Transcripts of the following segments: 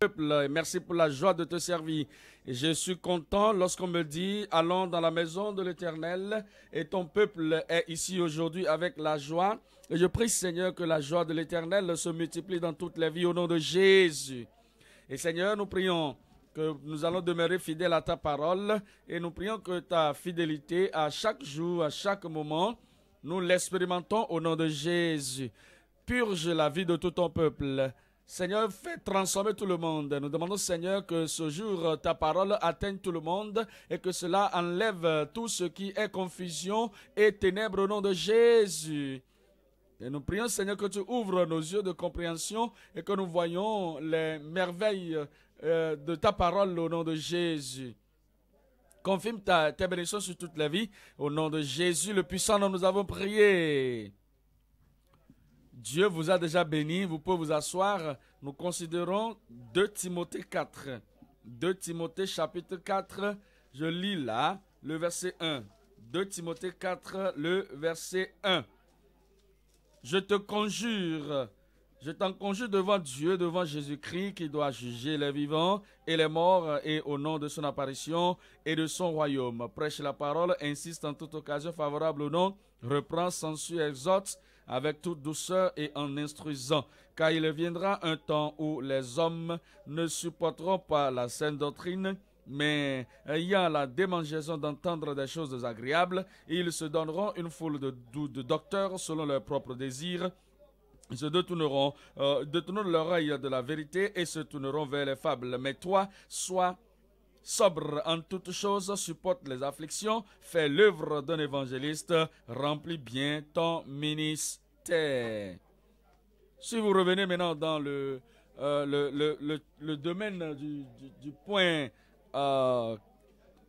peuple. Merci pour la joie de te servir. Je suis content lorsqu'on me dit, allons dans la maison de l'Éternel, et ton peuple est ici aujourd'hui avec la joie. Et je prie Seigneur que la joie de l'Éternel se multiplie dans toutes les vies au nom de Jésus. Et Seigneur, nous prions que nous allons demeurer fidèles à ta parole, et nous prions que ta fidélité à chaque jour, à chaque moment, nous l'expérimentons au nom de Jésus. Purge la vie de tout ton peuple Seigneur, fais transformer tout le monde. Nous demandons, Seigneur, que ce jour, euh, ta parole atteigne tout le monde et que cela enlève euh, tout ce qui est confusion et ténèbres au nom de Jésus. Et nous prions, Seigneur, que tu ouvres nos yeux de compréhension et que nous voyons les merveilles euh, de ta parole au nom de Jésus. Confirme ta, ta bénédiction sur toute la vie. Au nom de Jésus, le puissant dont nous avons prié. Dieu vous a déjà béni, vous pouvez vous asseoir. Nous considérons 2 Timothée 4. 2 Timothée chapitre 4, je lis là le verset 1. 2 Timothée 4, le verset 1. Je te conjure, je t'en conjure devant Dieu, devant Jésus-Christ qui doit juger les vivants et les morts et au nom de son apparition et de son royaume. Prêche la parole, insiste en toute occasion favorable ou non, sans censure, exhorte avec toute douceur et en instruisant, car il viendra un temps où les hommes ne supporteront pas la saine doctrine, mais ayant la démangeaison d'entendre des choses agréables, ils se donneront une foule de, docteurs selon leurs propres désirs, se détourneront, euh, de l'oreille de la vérité et se tourneront vers les fables. Mais toi, sois sobre en toutes choses, supporte les afflictions, fais l'œuvre d'un évangéliste, remplis bien ton ministre. Si vous revenez maintenant dans euh, le, le, le, le domaine du, du, point euh,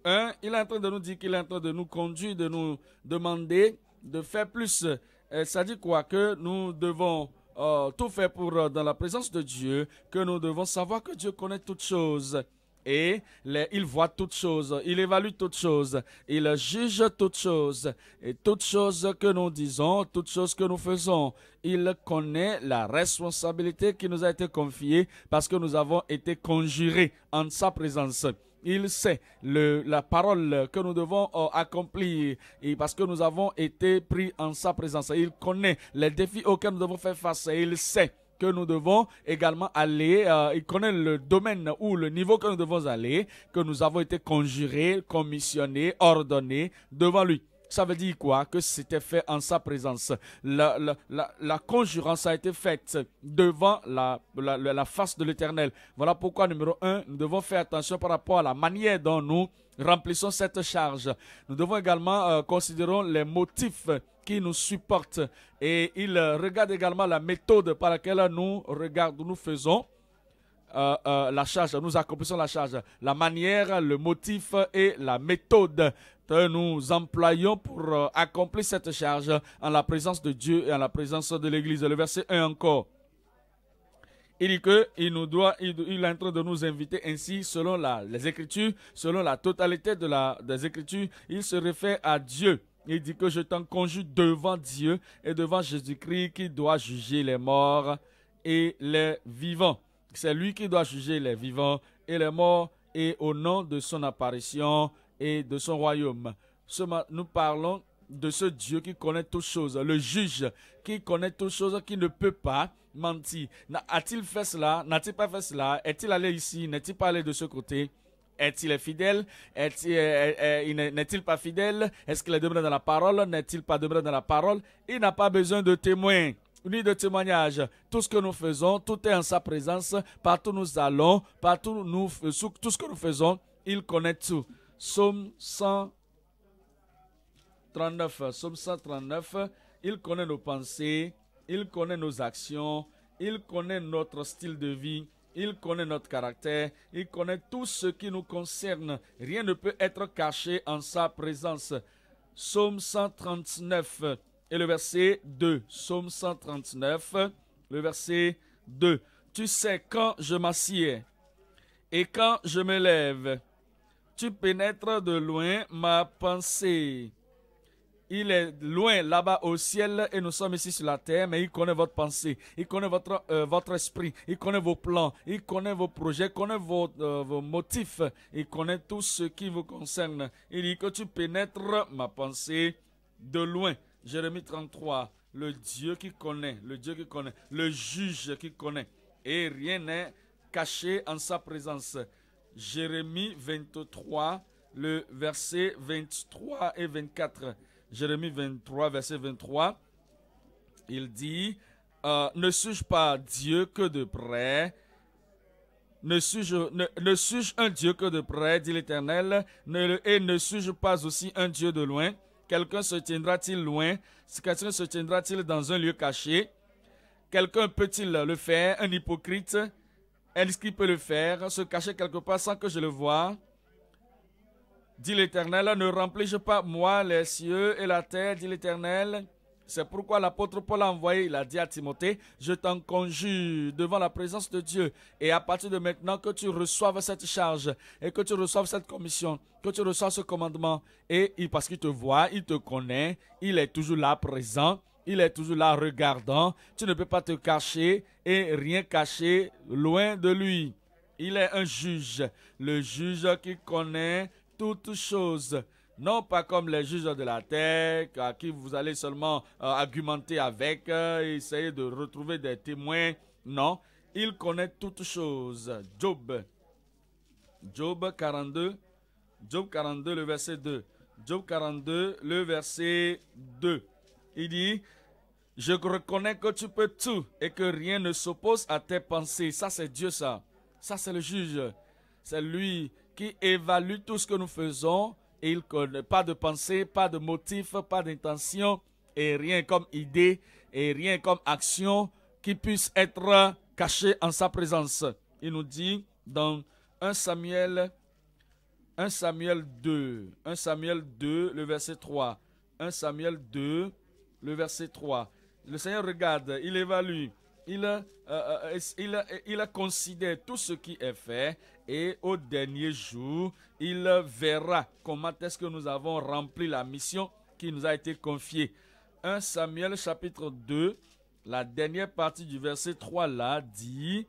1, il est en train de nous dire qu'il est en train de nous conduire, de nous demander de faire plus. Euh, ça dit quoi Que nous devons euh, tout faire pour, dans la présence de Dieu, que nous devons savoir que Dieu connaît toutes choses et il voit toutes choses, il évalue toutes choses, il juge toutes choses, et toutes choses que nous disons, toutes choses que nous faisons. Il connaît la responsabilité qui nous a été confiée parce que nous avons été conjurés en sa présence. Il sait la parole que nous devons euh, accomplir et parce que nous avons été pris en sa présence. Il connaît les défis auxquels nous devons faire face et il sait que nous devons également aller, euh, il connaît le domaine ou le niveau que nous devons aller, que nous avons été conjurés, commissionnés, ordonnés devant lui. Ça veut dire quoi Que c'était fait en sa présence. La, conjurance a été faite devant la face de l'Éternel. Voilà pourquoi, numéro un, nous devons faire attention par rapport à la manière dont nous remplissons cette charge. Nous devons également euh, considérer les motifs qui nous supportent et il euh, regarde également la méthode par laquelle nous regardons, nous faisons euh, la charge, nous accomplissons la charge, la manière, le motif et la méthode que nous employons pour accomplir cette charge en la présence de Dieu et en la présence de l'Église. Le verset 1 encore. Il dit que il nous doit, il, est en train de nous inviter ainsi, selon les Écritures, selon la totalité de la, des Écritures, il se réfère à Dieu. Il dit que je t'en conjure devant Dieu et devant Jésus-Christ qui doit juger les morts et les vivants. C'est lui qui doit juger les vivants et les morts et au nom de son apparition et de son royaume. Ce, nous parlons de ce Dieu qui connaît toutes choses, le juge qui connaît toutes choses, qui ne peut pas mentir. A-t-il fait cela N'a-t-il pas fait cela Est-il allé ici N'est-il pas allé de ce côté est-il fidèle est il N'est-il pas fidèle Est-ce qu'il est demeuré dans la parole N'est-il pas demeuré dans la parole Il n'a pas besoin de témoins ni de témoignage. Tout ce que nous faisons, tout est en sa présence. Partout nous allons, partout nous, tout ce que nous faisons, il connaît tout. Somme sans... 39, psaume 139, il connaît nos pensées, il connaît nos actions, il connaît notre style de vie, il connaît notre caractère, il connaît tout ce qui nous concerne. Rien ne peut être caché en sa présence. Psaume 139 et le verset 2. Psaume 139, le verset 2. Tu sais quand je m'assieds et quand je me lève. Tu pénètres de loin ma pensée. Il est loin là-bas au ciel et nous sommes ici sur la terre, mais il connaît votre pensée, il connaît votre, euh, votre esprit, il connaît vos plans, il connaît vos projets, il connaît vos, euh, vos motifs, il connaît tout ce qui vous concerne. Il dit que tu pénètres ma pensée de loin. Jérémie 33, le Dieu qui connaît, le Dieu qui connaît, le juge qui connaît, et rien n'est caché en sa présence. Jérémie 23, le verset 23 et 24. Jérémie 23, verset 23, il dit, euh, ne suis-je pas Dieu que de près ne suis-je un Dieu que de près, dit l'Éternel, et ne suis-je pas aussi un Dieu de loin Quelqu'un se tiendra-t-il loin Quelqu'un se tiendra-t-il dans un lieu caché Quelqu'un peut-il le faire Un hypocrite Est-ce qu'il peut le faire Se cacher quelque part sans que je le voie dit l'Éternel, ne remplis-je pas moi les cieux et la terre, dit l'Éternel. C'est pourquoi l'apôtre Paul a envoyé, il a dit à Timothée, je t'en conjure devant la présence de Dieu. Et à partir de maintenant que tu reçoives cette charge et que tu reçoives cette commission, que tu reçoives ce commandement, et parce qu'il te voit, il te connaît, il est toujours là présent, il est toujours là regardant, tu ne peux pas te cacher et rien cacher loin de lui. Il est un juge, le juge qui connaît toutes choses. Non pas comme les juges de la terre, à qui vous allez seulement euh, argumenter avec, euh, essayer de retrouver des témoins. Non, il connaît toutes choses. Job. Job 42. Job 42, le verset 2. Job 42, le verset 2. Il dit, je reconnais que tu peux tout et que rien ne s'oppose à tes pensées. Ça, c'est Dieu, ça. Ça, c'est le juge. C'est lui qui évalue tout ce que nous faisons et il connaît pas de pensée, pas de motif, pas d'intention et rien comme idée et rien comme action qui puisse être caché en sa présence. Il nous dit dans 1 Samuel 1 Samuel 2, 1 Samuel 2, le verset 3. 1 Samuel 2, le verset 3. Le Seigneur regarde, il évalue, il, euh, euh, il, euh, considère tout ce qui est fait et au dernier jour, il verra comment est-ce que nous avons rempli la mission qui nous a été confiée. 1 Samuel chapitre 2, la dernière partie du verset 3 là dit,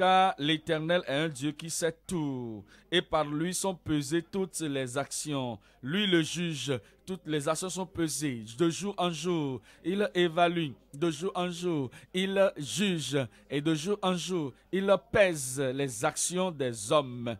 car l'Éternel est un Dieu qui sait tout, et par lui sont pesées toutes les actions. Lui le juge, toutes les actions sont pesées de jour en jour. Il évalue de jour en jour, il juge, et de jour en jour, il pèse les actions des hommes,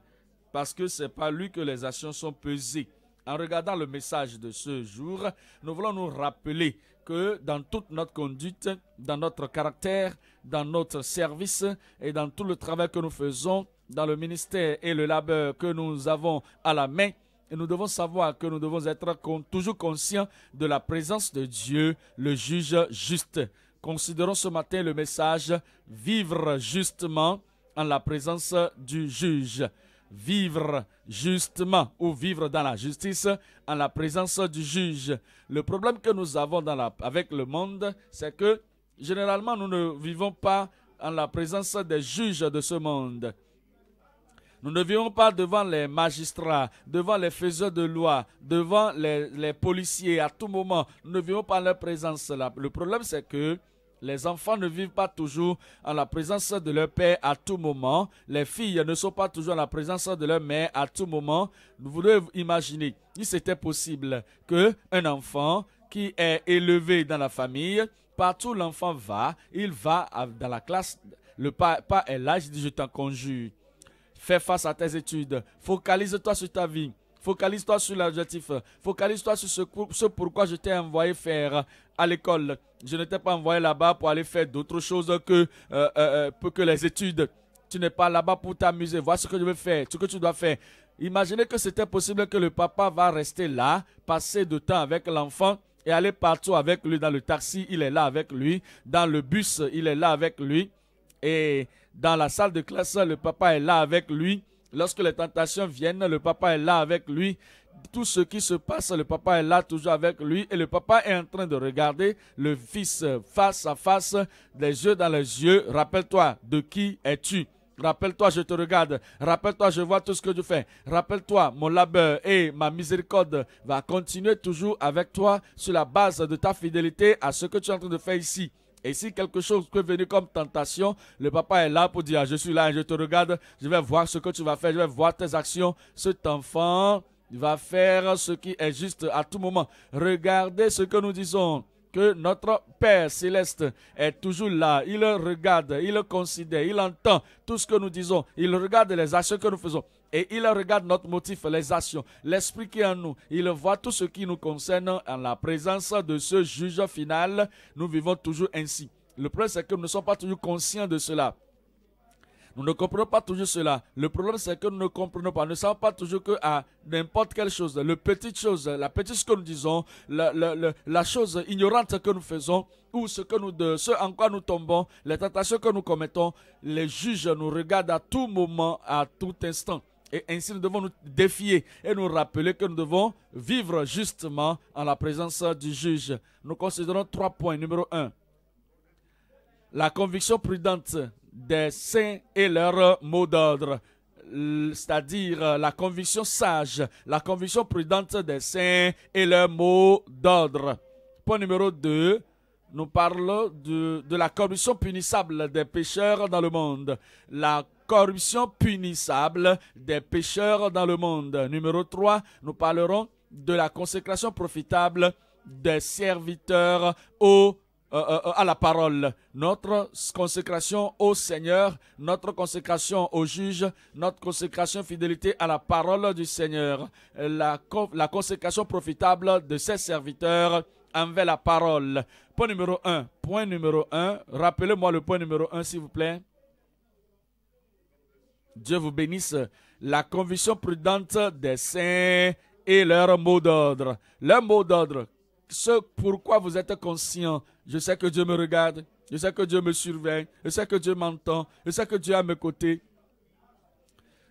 parce que c'est par lui que les actions sont pesées. En regardant le message de ce jour, nous voulons nous rappeler que dans toute notre conduite, dans notre caractère, dans notre service et dans tout le travail que nous faisons, dans le ministère et le labeur que nous avons à la main. Et nous devons savoir que nous devons être toujours conscients de la présence de Dieu, le juge juste. Considérons ce matin le message Vivre justement en la présence du juge. Vivre justement ou vivre dans la justice en la présence du juge. Le problème que nous avons avec le monde, c'est que Généralement, nous ne vivons pas en la présence des juges de ce monde. Nous ne vivons pas devant les magistrats, devant les faiseurs de loi, devant les, policiers à tout moment. Nous ne vivons pas en leur présence. Là. Le problème, c'est que les enfants ne vivent pas toujours en la présence de leur père à tout moment. Les filles ne sont pas toujours en la présence de leur mère à tout moment. Vous devez imaginer, il c'était possible qu'un enfant qui est élevé dans la famille, Partout où l'enfant va, il va dans la classe. Le papa est là. Je dis, je t'en conjure. Fais face à tes études. Focalise-toi sur ta vie. Focalise-toi sur l'adjectif, Focalise-toi sur ce, pourquoi je t'ai envoyé faire à l'école. Je ne t'ai pas envoyé là-bas pour aller faire d'autres choses que, euh, euh, euh, que les études. Tu n'es pas là-bas pour t'amuser. Vois ce que je veux faire, ce que tu dois faire. Imaginez que c'était possible que le papa va rester là, passer du temps avec l'enfant et aller partout avec lui. Dans le taxi, il est là avec lui. Dans le bus, il est là avec lui. Et dans la salle de classe, le papa est là avec lui. Lorsque les tentations viennent, le papa est là avec lui. Tout ce qui se passe, le papa est là toujours avec lui. Et le papa est en train de regarder le fils face à face, les yeux dans les yeux. Rappelle-toi, de qui es-tu Rappelle-toi, je te regarde. Rappelle-toi, je vois tout ce que tu fais. Rappelle-toi, mon labeur et ma miséricorde va continuer toujours avec toi sur la base de ta fidélité à ce que tu es en train de faire ici. Et si quelque chose peut venir comme tentation, le papa est là pour dire, ah, je suis là, je te regarde, je vais voir ce que tu vas faire, je vais voir tes actions. Cet enfant va faire ce qui est juste à tout moment. Regardez ce que nous disons que notre Père céleste est toujours là. Il regarde, il considère, il entend tout ce que nous disons. Il regarde les actions que nous faisons. Et il regarde notre motif, les actions, l'esprit qui est en nous. Il voit tout ce qui nous concerne en la présence de ce juge final. Nous vivons toujours ainsi. Le problème, c'est que nous ne sommes pas toujours conscients de cela. Nous ne comprenons pas toujours cela. Le problème, c'est que nous ne comprenons pas. Nous ne savons pas toujours que à n'importe quelle chose, la petite chose, la petite chose que nous disons, la, chose ignorante que nous faisons, ou ce que nous, de, ce en quoi nous tombons, les tentations que nous commettons, les juges nous regardent à tout moment, à tout instant. Et ainsi, nous devons nous défier et nous rappeler que nous devons vivre justement en la présence du juge. Nous considérons trois points. Numéro un, la conviction prudente des saints et leurs mots d'ordre, c'est-à-dire euh, la conviction sage, la conviction prudente des saints et leurs mots d'ordre. Point numéro 2, nous parlons de, la corruption punissable des pécheurs dans le monde. La corruption punissable des pécheurs dans le monde. Numéro 3, nous parlerons de la consécration profitable des serviteurs au euh, euh, euh, à la parole, notre consécration au Seigneur, notre consécration au juge, notre consécration fidélité à la parole du Seigneur, la, consécration profitable de ses serviteurs envers la parole. Point numéro un. Point numéro un. Rappelez-moi le point numéro un, s'il vous plaît. Dieu vous bénisse. La conviction prudente des saints et leur mot d'ordre. Leur mot d'ordre. Ce pourquoi vous êtes conscient je sais que Dieu me regarde. Je sais que Dieu me surveille. Je sais que Dieu m'entend. Je sais que Dieu est à mes côtés.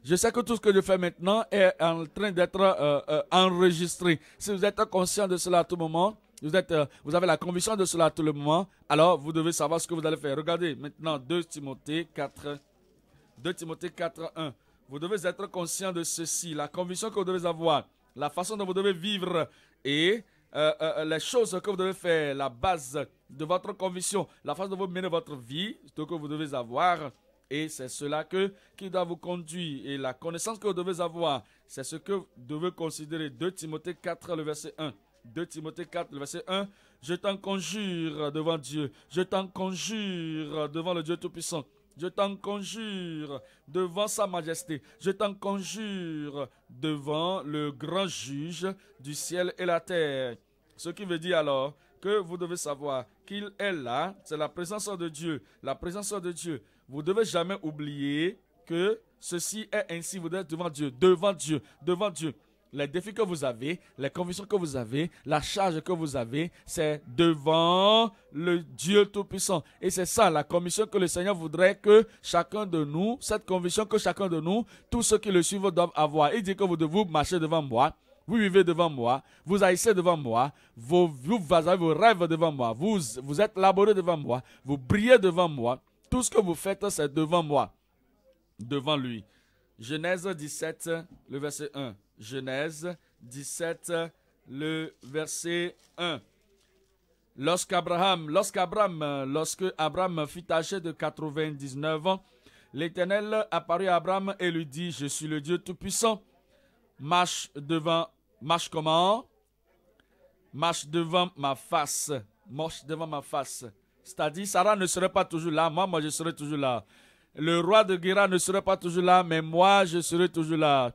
Je sais que tout ce que je fais maintenant est en train d'être euh, euh, enregistré. Si vous êtes conscient de cela à tout moment, vous, êtes, euh, vous avez la conviction de cela à tout le moment, alors vous devez savoir ce que vous allez faire. Regardez maintenant 2 Timothée 4, 2 Timothée 4, 1. Vous devez être conscient de ceci, la conviction que vous devez avoir, la façon dont vous devez vivre et les choses que vous devez faire, la base de votre conviction, la façon de vous mener votre vie, ce que vous devez avoir. Et c'est cela que, qui doit vous conduire. Et la connaissance que vous devez avoir, c'est ce que vous devez considérer. 2 Timothée 4, le verset 1. 2 Timothée 4, le verset 1. Je t'en conjure devant Dieu. Je t'en conjure devant le Dieu Tout-Puissant. Je t'en conjure devant Sa Majesté. Je t'en conjure devant le grand juge du ciel et la terre. Ce qui veut dire alors que vous devez savoir qu'il est là, c'est la présence de Dieu, la présence de Dieu. Vous devez jamais oublier que ceci est ainsi, vous êtes devant Dieu, devant Dieu, devant Dieu. Les défis que vous avez, les convictions que vous avez, la charge que vous avez, c'est devant le Dieu Tout-Puissant. Et c'est ça la commission que le Seigneur voudrait que chacun de nous, cette conviction que chacun de nous, tous ceux qui le suivent doivent avoir. Il dit que vous devez marcher devant moi vous vivez devant moi, vous haïssez devant moi, vous, vous, vos rêves devant moi, vous, vous êtes laboré devant moi, vous brillez devant moi, tout ce que vous faites, c'est devant moi, devant lui. Genèse 17, le verset 1. Genèse 17, le verset 1. Lorsqu'Abraham, lorsqu'Abraham, lorsque Abraham fut âgé de 99 ans, l'Éternel apparut à Abraham et lui dit, Je suis le Dieu Tout-Puissant, marche devant Marche comment Marche devant ma face. Marche devant ma face. C'est-à-dire, Sarah ne serait pas toujours là. Moi, moi, je serai toujours là. Le roi de Guérin ne serait pas toujours là, mais moi, je serai toujours là.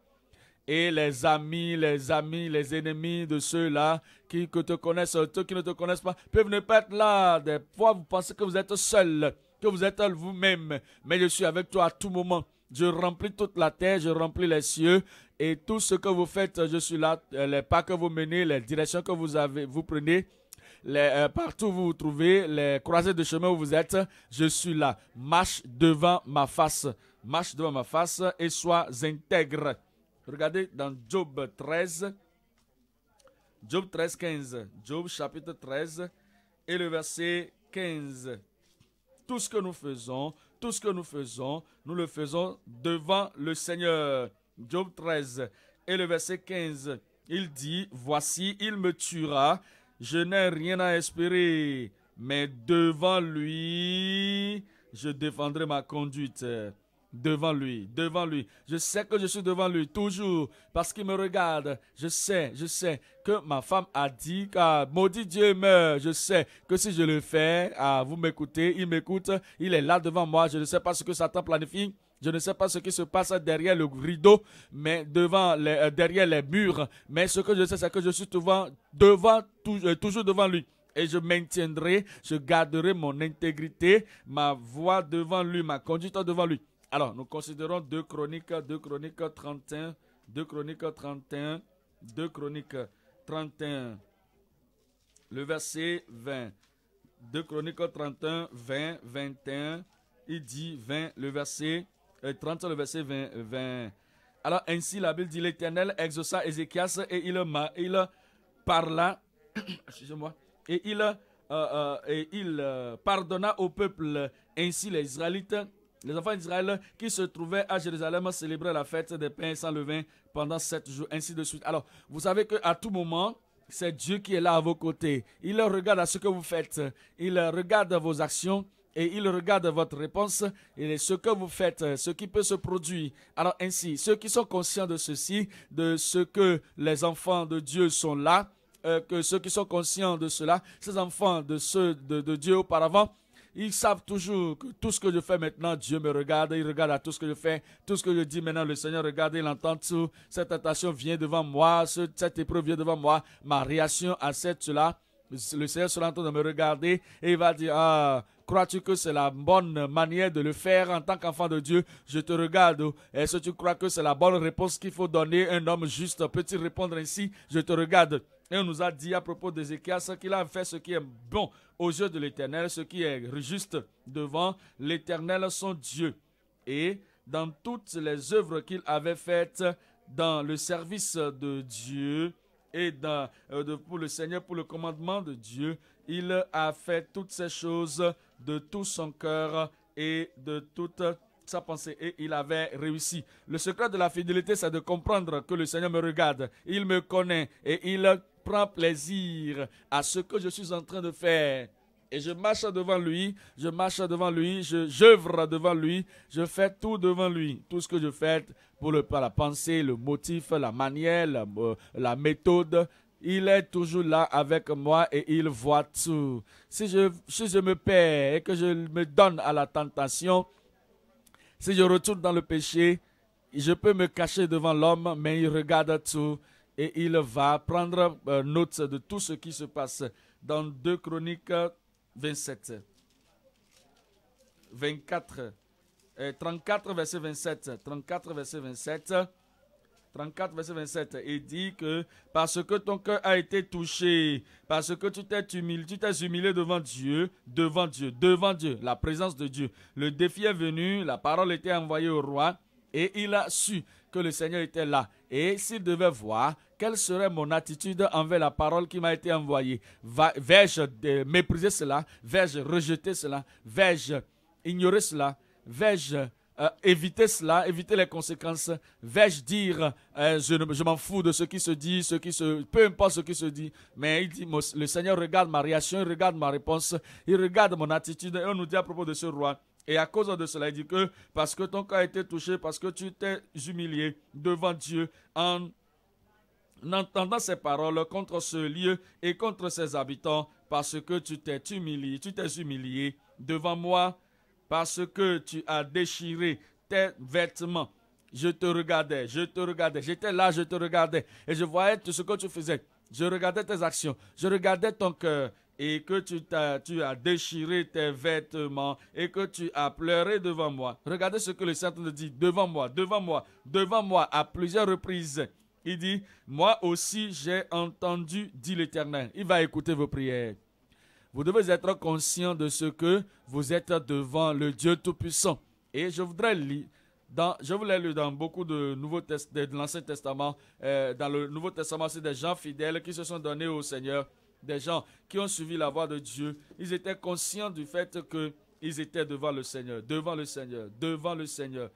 Et les amis, les amis, les ennemis de ceux-là qui que te connaissent, ceux qui ne te connaissent pas, peuvent ne pas être là. Des fois, vous pensez que vous êtes seul, que vous êtes vous-même. Mais je suis avec toi à tout moment. Je remplis toute la terre, je remplis les cieux et tout ce que vous faites, je suis là. Euh, les pas que vous menez, les directions que vous avez, vous prenez, les, euh, partout où vous vous trouvez, les croisées de chemin où vous êtes, je suis là. Marche devant ma face, marche devant ma face et sois intègre. Regardez dans Job 13, Job 13, 15, Job chapitre 13 et le verset 15. Tout ce que nous faisons, tout ce que nous faisons, nous le faisons devant le Seigneur. Job 13 et le verset 15. Il dit, Voici, il me tuera, je n'ai rien à espérer, mais devant lui, je défendrai ma conduite devant lui, devant lui. Je sais que je suis devant lui toujours parce qu'il me regarde. Je sais, je sais que ma femme a dit ah, maudit Dieu meurt. Je sais que si je le fais, ah, vous m'écoutez, il m'écoute, il est là devant moi. Je ne sais pas ce que Satan planifie. Je ne sais pas ce qui se passe derrière le rideau, mais devant euh, derrière les murs. Mais ce que je sais, c'est que je suis devant, devant euh, toujours devant lui et je maintiendrai, je garderai mon intégrité, ma voix devant lui, ma conduite devant lui. Alors, nous considérons 2 Chroniques, 2 Chroniques 31, 2 Chroniques 31, 2 Chroniques 31, le verset 20. 2 Chroniques 31, 20, 21, il dit 20, le verset 30, euh, le verset 20, 20. Alors ainsi la Bible dit l'Éternel exauça Ézéchias et il, il parla, excusez-moi, et il, euh, euh, et il pardonna au peuple. Ainsi les Israélites les enfants d'Israël qui se trouvaient à Jérusalem célébraient la fête des pains sans levain pendant sept jours, ainsi de suite. Alors, vous savez qu'à tout moment, c'est Dieu qui est là à vos côtés. Il regarde à ce que vous faites. Il regarde vos actions et il regarde votre réponse et ce que vous faites, ce qui peut se produire. Alors ainsi, ceux qui sont conscients de ceci, de ce que les enfants de Dieu sont là, euh, que ceux qui sont conscients de cela, ces enfants de ceux de Dieu auparavant, ils savent toujours que tout ce que je fais maintenant, Dieu me regarde, il regarde à tout ce que je fais, tout ce que je dis maintenant, le Seigneur regarde, il entend tout. Cette tentation vient devant moi, cette épreuve vient devant moi, ma réaction à cette là le Seigneur sera en train de me regarder et il va dire, ah, Crois-tu que c'est la bonne manière de le faire en tant qu'enfant de Dieu Je te regarde. Est-ce que tu crois que c'est la bonne réponse qu'il faut donner Un homme juste peut-il répondre ainsi Je te regarde. Et on nous a dit à propos d'Ézéchias qu'il a fait ce qui est bon aux yeux de l'Éternel, ce qui est juste devant l'Éternel son Dieu. Et dans toutes les œuvres qu'il avait faites dans le service de Dieu et dans, euh, pour le Seigneur, pour le commandement de Dieu, il a fait toutes ces choses de tout son cœur et de toute sa pensée et il avait réussi. Le secret de la fidélité, c'est de comprendre que le Seigneur me regarde, il me connaît et il prends plaisir à ce que je suis en train de faire. Et je marche devant lui, je marche devant lui, je j'œuvre devant lui, je fais tout devant lui. Tout ce que je fais pour le, la pensée, le motif, la manière, euh, la, méthode, il est toujours là avec moi et il voit tout. Si je, si je me perds et que je me donne à la tentation, si je retourne dans le péché, je peux me cacher devant l'homme, mais il regarde tout et il va prendre euh, note de tout ce qui se passe dans 2 Chroniques 27, 24, 34 verset 27, 34 verset 27. 34, verset 27, il dit que parce que ton cœur a été touché, parce que tu t'es humilié, tu t'es humilié devant Dieu, devant Dieu, devant Dieu, la présence de Dieu. Le défi est venu, la parole était envoyée au roi et il a su que le Seigneur était là. Et s'il devait voir quelle serait mon attitude envers la parole qui m'a été envoyée, vais-je mépriser cela Vais-je rejeter cela Vais-je ignorer cela Vais-je euh, éviter cela, éviter les conséquences Vais-je dire, euh, je, m'en fous de ce qui se dit, ce qui se, peu importe ce qui se dit, mais il dit, le Seigneur regarde ma réaction, il regarde ma réponse, il regarde mon attitude. Et on nous dit à propos de ce roi, et à cause de cela, il dit que parce que ton cœur a été touché, parce que tu t'es humilié devant Dieu en entendant ces paroles contre ce lieu et contre ses habitants, parce que tu t'es humilié, tu t'es humilié devant moi, parce que tu as déchiré tes vêtements. Je te regardais, je te regardais, j'étais là, je te regardais, et je voyais tout ce que tu faisais. Je regardais tes actions, je regardais ton cœur, et que tu as, tu as déchiré tes vêtements et que tu as pleuré devant moi. Regardez ce que le Saint nous dit, devant moi, devant moi, devant moi, à plusieurs reprises. Il dit, moi aussi j'ai entendu, dit l'Éternel. Il va écouter vos prières. Vous devez être conscient de ce que vous êtes devant le Dieu Tout-Puissant. Et je voudrais lire. Dans, je voulais lire dans beaucoup de nouveaux de l'Ancien Testament. Euh, dans le Nouveau Testament, c'est des gens fidèles qui se sont donnés au Seigneur des gens qui ont suivi la voie de Dieu, ils étaient conscients du fait qu'ils étaient devant le Seigneur, devant le Seigneur, devant le Seigneur.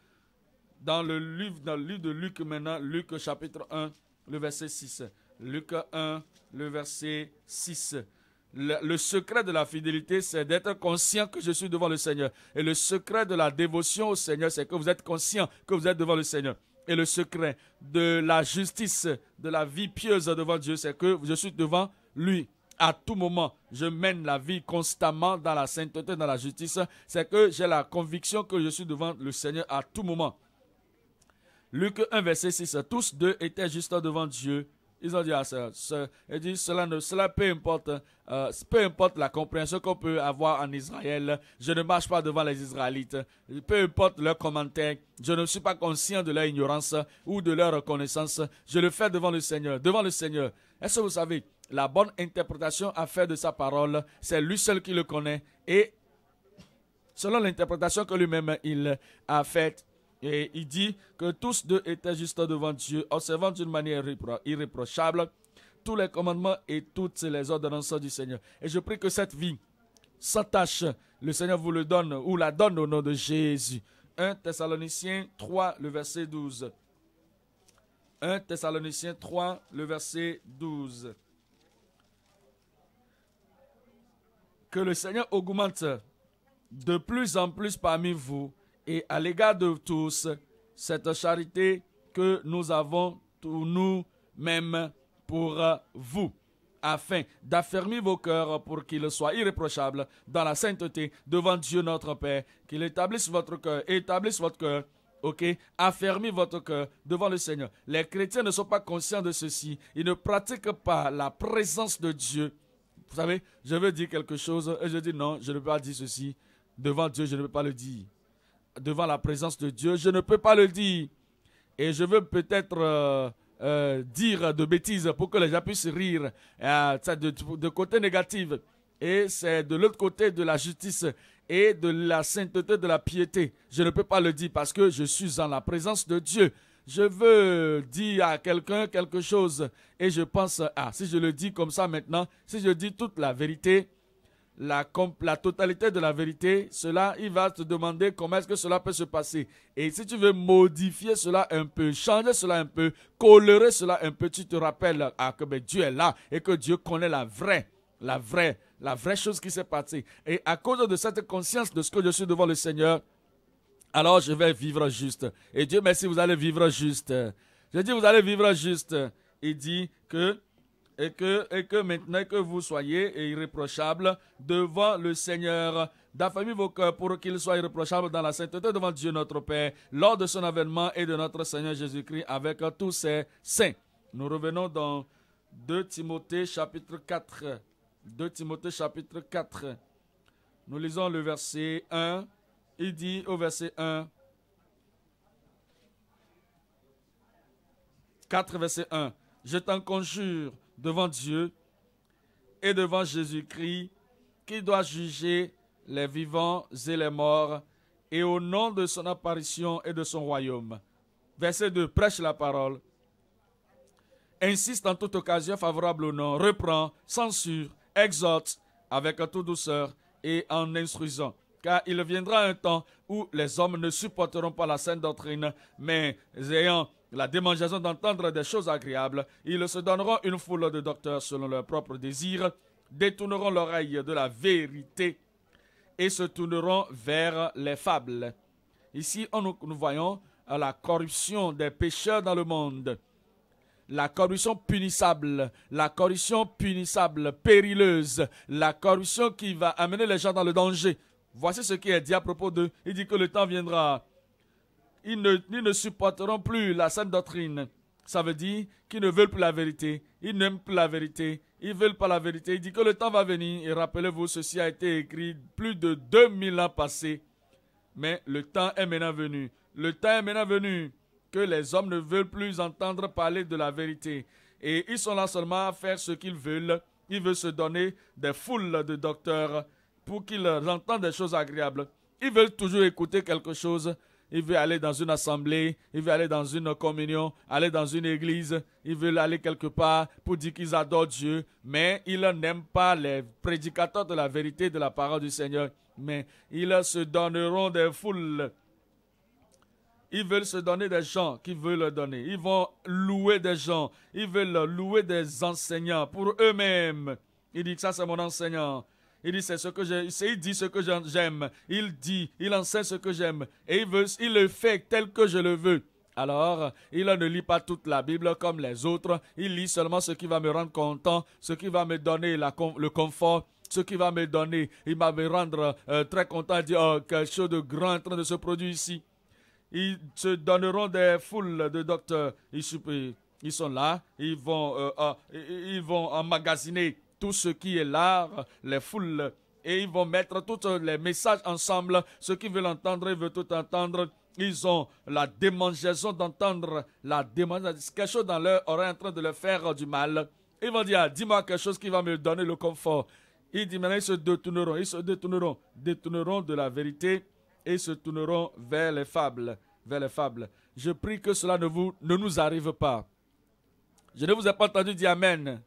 Dans le livre, dans le de Luc maintenant, Luc chapitre 1, le verset 6. Luc 1, le verset 6. le, secret de la fidélité, c'est d'être conscient que je suis devant le Seigneur. Et le secret de la dévotion au Seigneur, c'est que vous êtes conscient que vous êtes devant le Seigneur. Et le secret de la justice, de la vie pieuse devant Dieu, c'est que je suis devant lui à tout moment, je mène la vie constamment dans la sainteté, dans la justice, c'est que j'ai la conviction que je suis devant le Seigneur à tout moment. Luc 1, verset 6. Tous deux étaient juste devant Dieu. Ils ont dit à ça. ils disent, cela ne, cela peu importe, euh, peu importe la compréhension qu'on peut avoir en Israël, je ne marche pas devant les Israélites. Peu importe leurs commentaires, je ne suis pas conscient de leur ignorance ou de leur reconnaissance. Je le fais devant le Seigneur, devant le Seigneur. Est-ce que vous savez, la bonne interprétation à faire de sa parole. C'est lui seul qui le connaît. Et selon l'interprétation que lui-même il a faite, et il dit que tous deux étaient juste devant Dieu, observant d'une manière irréprochable tous les commandements et toutes les ordonnances du Seigneur. Et je prie que cette vie, s'attache, le Seigneur vous le donne ou la donne au nom de Jésus. 1 Thessaloniciens 3, le verset 12. 1 Thessaloniciens 3, le verset 12. que le Seigneur augmente de plus en plus parmi vous et à l'égard de tous cette charité que nous avons nous-mêmes pour vous, afin d'affermir vos cœurs pour qu'ils soient irréprochables dans la sainteté devant Dieu notre Père, qu'il établisse votre cœur, établisse votre cœur ok, Affermez votre cœur devant le Seigneur. Les chrétiens ne sont pas conscients de ceci. Ils ne pratiquent pas la présence de Dieu vous savez, je veux dire quelque chose et je dis non, je ne peux pas dire ceci. Devant Dieu, je ne peux pas le dire. Devant la présence de Dieu, je ne peux pas le dire. Et je veux peut-être euh, euh, dire de bêtises pour que les gens puissent rire euh, de, de, côté négatif. Et c'est de l'autre côté de la justice et de la sainteté, de la piété. Je ne peux pas le dire parce que je suis en la présence de Dieu je veux dire à quelqu'un quelque chose et je pense à, si je le dis comme ça maintenant, si je dis toute la vérité, la, totalité de la vérité, cela, il va te demander comment est-ce que cela peut se passer. Et si tu veux modifier cela un peu, changer cela un peu, colorer cela un peu, tu te rappelles que ben, Dieu est là et que Dieu connaît la vraie, la vraie, la vraie chose qui s'est passée. Et à cause de cette conscience de ce que je suis devant le Seigneur, alors je vais vivre juste. Et Dieu merci, vous allez vivre juste. Je dis, vous allez vivre juste. Il dit que et que, et que maintenant que vous soyez irréprochable devant le Seigneur, d'affermir vos cœurs pour qu'ils soient irréprochables dans la sainteté devant Dieu notre Père, lors de son avènement et de notre Seigneur Jésus-Christ avec tous ses saints. Nous revenons dans 2 Timothée chapitre 4. 2 Timothée chapitre 4. Nous lisons le verset 1 il dit au verset 1, 4 verset 1, je t'en conjure devant Dieu et devant Jésus-Christ qui doit juger les vivants et les morts et au nom de son apparition et de son royaume. Verset 2, prêche la parole. Insiste en toute occasion favorable au nom, reprend, censure, exhorte avec toute douceur et en instruisant car il viendra un temps où les hommes ne supporteront pas la sainte doctrine, mais ayant la démangeaison d'entendre des choses agréables, ils se donneront une foule de docteurs selon leurs propres désirs, détourneront l'oreille de la vérité et se tourneront vers les fables. Ici, nous voyons la corruption des pécheurs dans le monde. La corruption punissable, la corruption punissable, périlleuse, la corruption qui va amener les gens dans le danger, Voici ce qui est dit à propos d'eux. Il dit que le temps viendra. Ils ne, supporteront plus la sainte doctrine. Ça veut dire qu'ils ne veulent plus la vérité. Ils n'aiment plus la vérité. Ils veulent pas la vérité. Il dit que le temps va venir. Et rappelez-vous, ceci a été écrit plus de 2000 ans passés. Mais le temps est maintenant venu. Le temps est maintenant venu que les hommes ne veulent plus entendre parler de la vérité. Et ils sont là seulement à faire ce qu'ils veulent. Ils veulent se donner des foules de docteurs pour qu'ils entendent des choses agréables. Ils veulent toujours écouter quelque chose. Ils veulent aller dans une assemblée, ils veulent aller dans une communion, aller dans une église, ils veulent aller quelque part pour dire qu'ils adorent Dieu, mais ils n'aiment pas les prédicateurs de la vérité de la parole du Seigneur, mais ils se donneront des foules. Ils veulent se donner des gens qui veulent le donner. Ils vont louer des gens. Ils veulent louer des enseignants pour eux-mêmes. Ils disent que ça, c'est mon enseignant. Il dit, ce que je, il dit ce que j'aime. Il dit, il sait ce que j'aime. Et il, veut, il le fait tel que je le veux. Alors, il ne lit pas toute la Bible comme les autres. Il lit seulement ce qui va me rendre content, ce qui va me donner le confort, ce qui va me donner, il va me rendre euh, très content, dire, oh, quelque chose de grand est en train de se produire ici. Ils se donneront des foules de docteurs. Ils, sont là, ils vont, euh, ils vont emmagasiner tout ce qui est l'art, les foules, et ils vont mettre tous les messages ensemble. Ceux qui veulent entendre, ils veulent tout entendre. Ils ont la démangeaison d'entendre la démangeaison. Quelque chose dans leur oreille en train de leur faire du mal. Ils vont dire, ah, dis-moi quelque chose qui va me donner le confort. Ils dit maintenant, ils se détourneront, ils se détourneront, détourneront de la vérité et se tourneront vers les fables, vers les fables. Je prie que cela ne, vous, ne nous arrive pas. Je ne vous ai pas entendu dire Amen.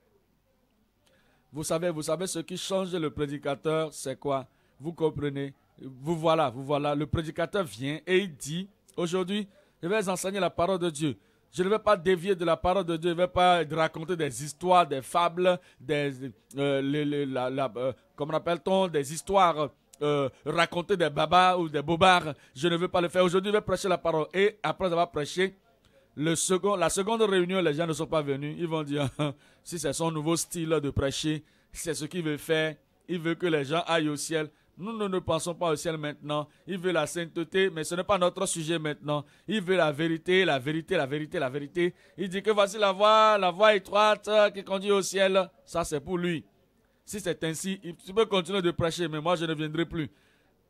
Vous savez, vous savez ce qui change le prédicateur, c'est quoi Vous comprenez Vous voilà, vous voilà. Le prédicateur vient et il dit, aujourd'hui, je vais enseigner la parole de Dieu. Je ne vais pas dévier de la parole de Dieu. Je ne vais pas raconter des histoires, des fables, des, euh, la, euh, comment appelle-t-on, des histoires, euh, racontées raconter des babas ou des bobards. Je ne veux pas le faire. Aujourd'hui, je vais prêcher la parole. Et après avoir prêché, la seconde réunion, les gens ne sont pas venus. Ils vont dire, si c'est son nouveau style de prêcher, c'est ce qu'il veut faire, il veut que les gens aillent au ciel. Nous ne, ne pensons pas au ciel maintenant. Il veut la sainteté, mais ce n'est pas notre sujet maintenant. Il veut la vérité, la vérité, la vérité, la vérité. Il dit que voici la voie, la voie étroite qui conduit au ciel. Ça, c'est pour lui. Si c'est ainsi, tu peux continuer de prêcher, mais moi, je ne viendrai plus.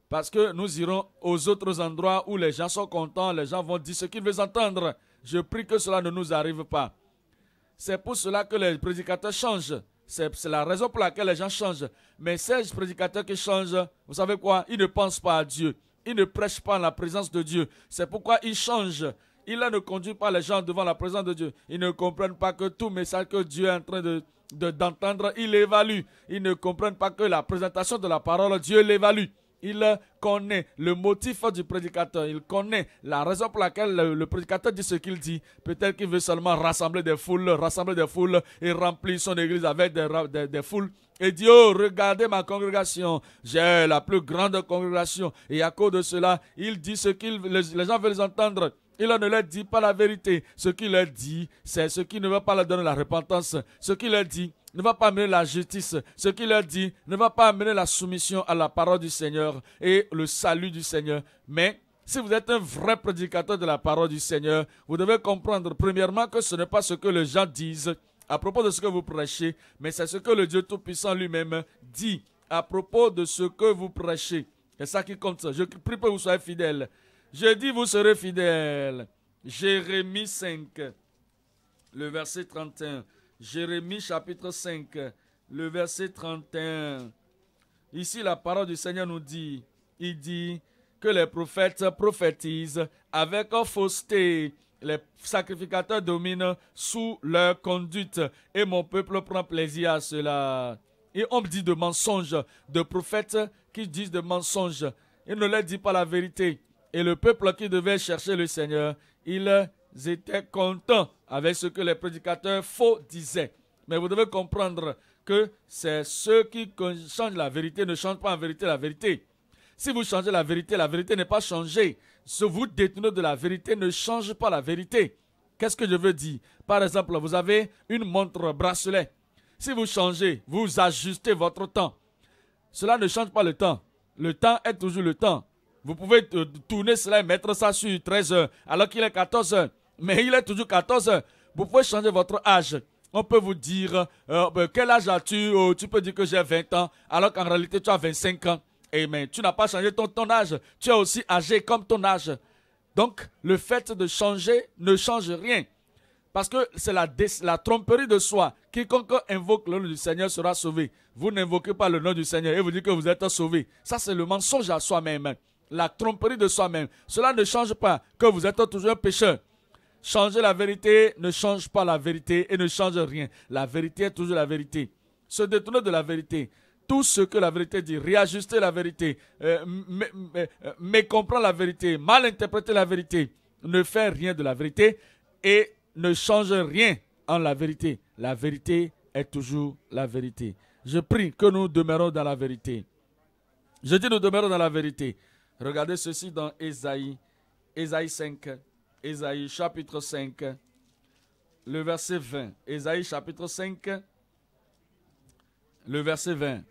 Parce que nous irons aux autres endroits où les gens sont contents, les gens vont dire ce qu'ils veulent entendre. Je prie que cela ne nous arrive pas. C'est pour cela que les prédicateurs changent. C'est la raison pour laquelle les gens changent. Mais ces prédicateurs qui changent, vous savez quoi Ils ne pensent pas à Dieu. Ils ne prêchent pas en la présence de Dieu. C'est pourquoi ils changent. Ils ne conduisent pas les gens devant la présence de Dieu. Ils ne comprennent pas que tout message que Dieu est en train de d'entendre, il évalue. Ils ne comprennent pas que la présentation de la parole, Dieu l'évalue. Il connaît le motif du prédicateur. Il connaît la raison pour laquelle le, prédicateur dit ce qu'il dit. Peut-être qu'il veut seulement rassembler des foules, rassembler des foules et remplir son église avec des, des, foules et dit, oh, regardez ma congrégation, j'ai la plus grande congrégation. Et à cause de cela, il dit ce qu'il, les, les, gens veulent entendre. Il ne leur dit pas la vérité. Ce qu'il leur dit, c'est ce qui ne veut pas leur donner la repentance. Ce qu'il leur dit, ne va pas amener la justice. Ce qu'il leur dit ne va pas amener la soumission à la parole du Seigneur et le salut du Seigneur. Mais si vous êtes un vrai prédicateur de la parole du Seigneur, vous devez comprendre premièrement que ce n'est pas ce que les gens disent à propos de ce que vous prêchez, mais c'est ce que le Dieu Tout-Puissant lui-même dit à propos de ce que vous prêchez. C'est ça qui compte. Je prie que vous soyez fidèles. Je dis, vous serez fidèles. Jérémie 5, le verset 31. Jérémie chapitre 5, le verset 31. Ici, la parole du Seigneur nous dit, il dit que les prophètes prophétisent avec fausseté. Les sacrificateurs dominent sous leur conduite et mon peuple prend plaisir à cela. Et on me dit de mensonges, de prophètes qui disent de mensonges. Il ne leur dit pas la vérité. Et le peuple qui devait chercher le Seigneur, il étaient contents avec ce que les prédicateurs faux disaient. Mais vous devez comprendre que c'est ceux qui changent la vérité ne changent pas en vérité la vérité. Si vous changez la vérité, la vérité n'est pas changée. Ce vous détenez de la vérité ne change pas la vérité. Qu'est-ce que je veux dire Par exemple, vous avez une montre bracelet. Si vous changez, vous ajustez votre temps. Cela ne change pas le temps. Le temps est toujours le temps. Vous pouvez tourner cela et mettre ça sur 13 heures alors qu'il est 14 heures mais il est toujours 14 ans. Vous pouvez changer votre âge. On peut vous dire, euh, ben, quel âge as-tu oh, Tu peux dire que j'ai 20 ans, alors qu'en réalité, tu as 25 ans. Et eh tu n'as pas changé ton, ton âge. Tu es aussi âgé comme ton âge. Donc, le fait de changer ne change rien. Parce que c'est la, la, tromperie de soi. Quiconque invoque le nom du Seigneur sera sauvé. Vous n'invoquez pas le nom du Seigneur et vous dites que vous êtes sauvé. Ça, c'est le mensonge à soi-même. La tromperie de soi-même. Cela ne change pas que vous êtes toujours un pécheur. Changer la vérité ne change pas la vérité et ne change rien. La vérité est toujours la vérité. Se détourner de la vérité, tout ce que la vérité dit, réajuster la vérité, euh, mais euh, mécomprendre la vérité, mal interpréter la vérité, ne faire rien de la vérité et ne change rien en la vérité. La vérité est toujours la vérité. Je prie que nous demeurons dans la vérité. Je dis nous demeurons dans la vérité. Regardez ceci dans Ésaïe, Ésaïe 5, Ésaïe chapitre 5, le verset 20. Ésaïe chapitre 5, le verset 20.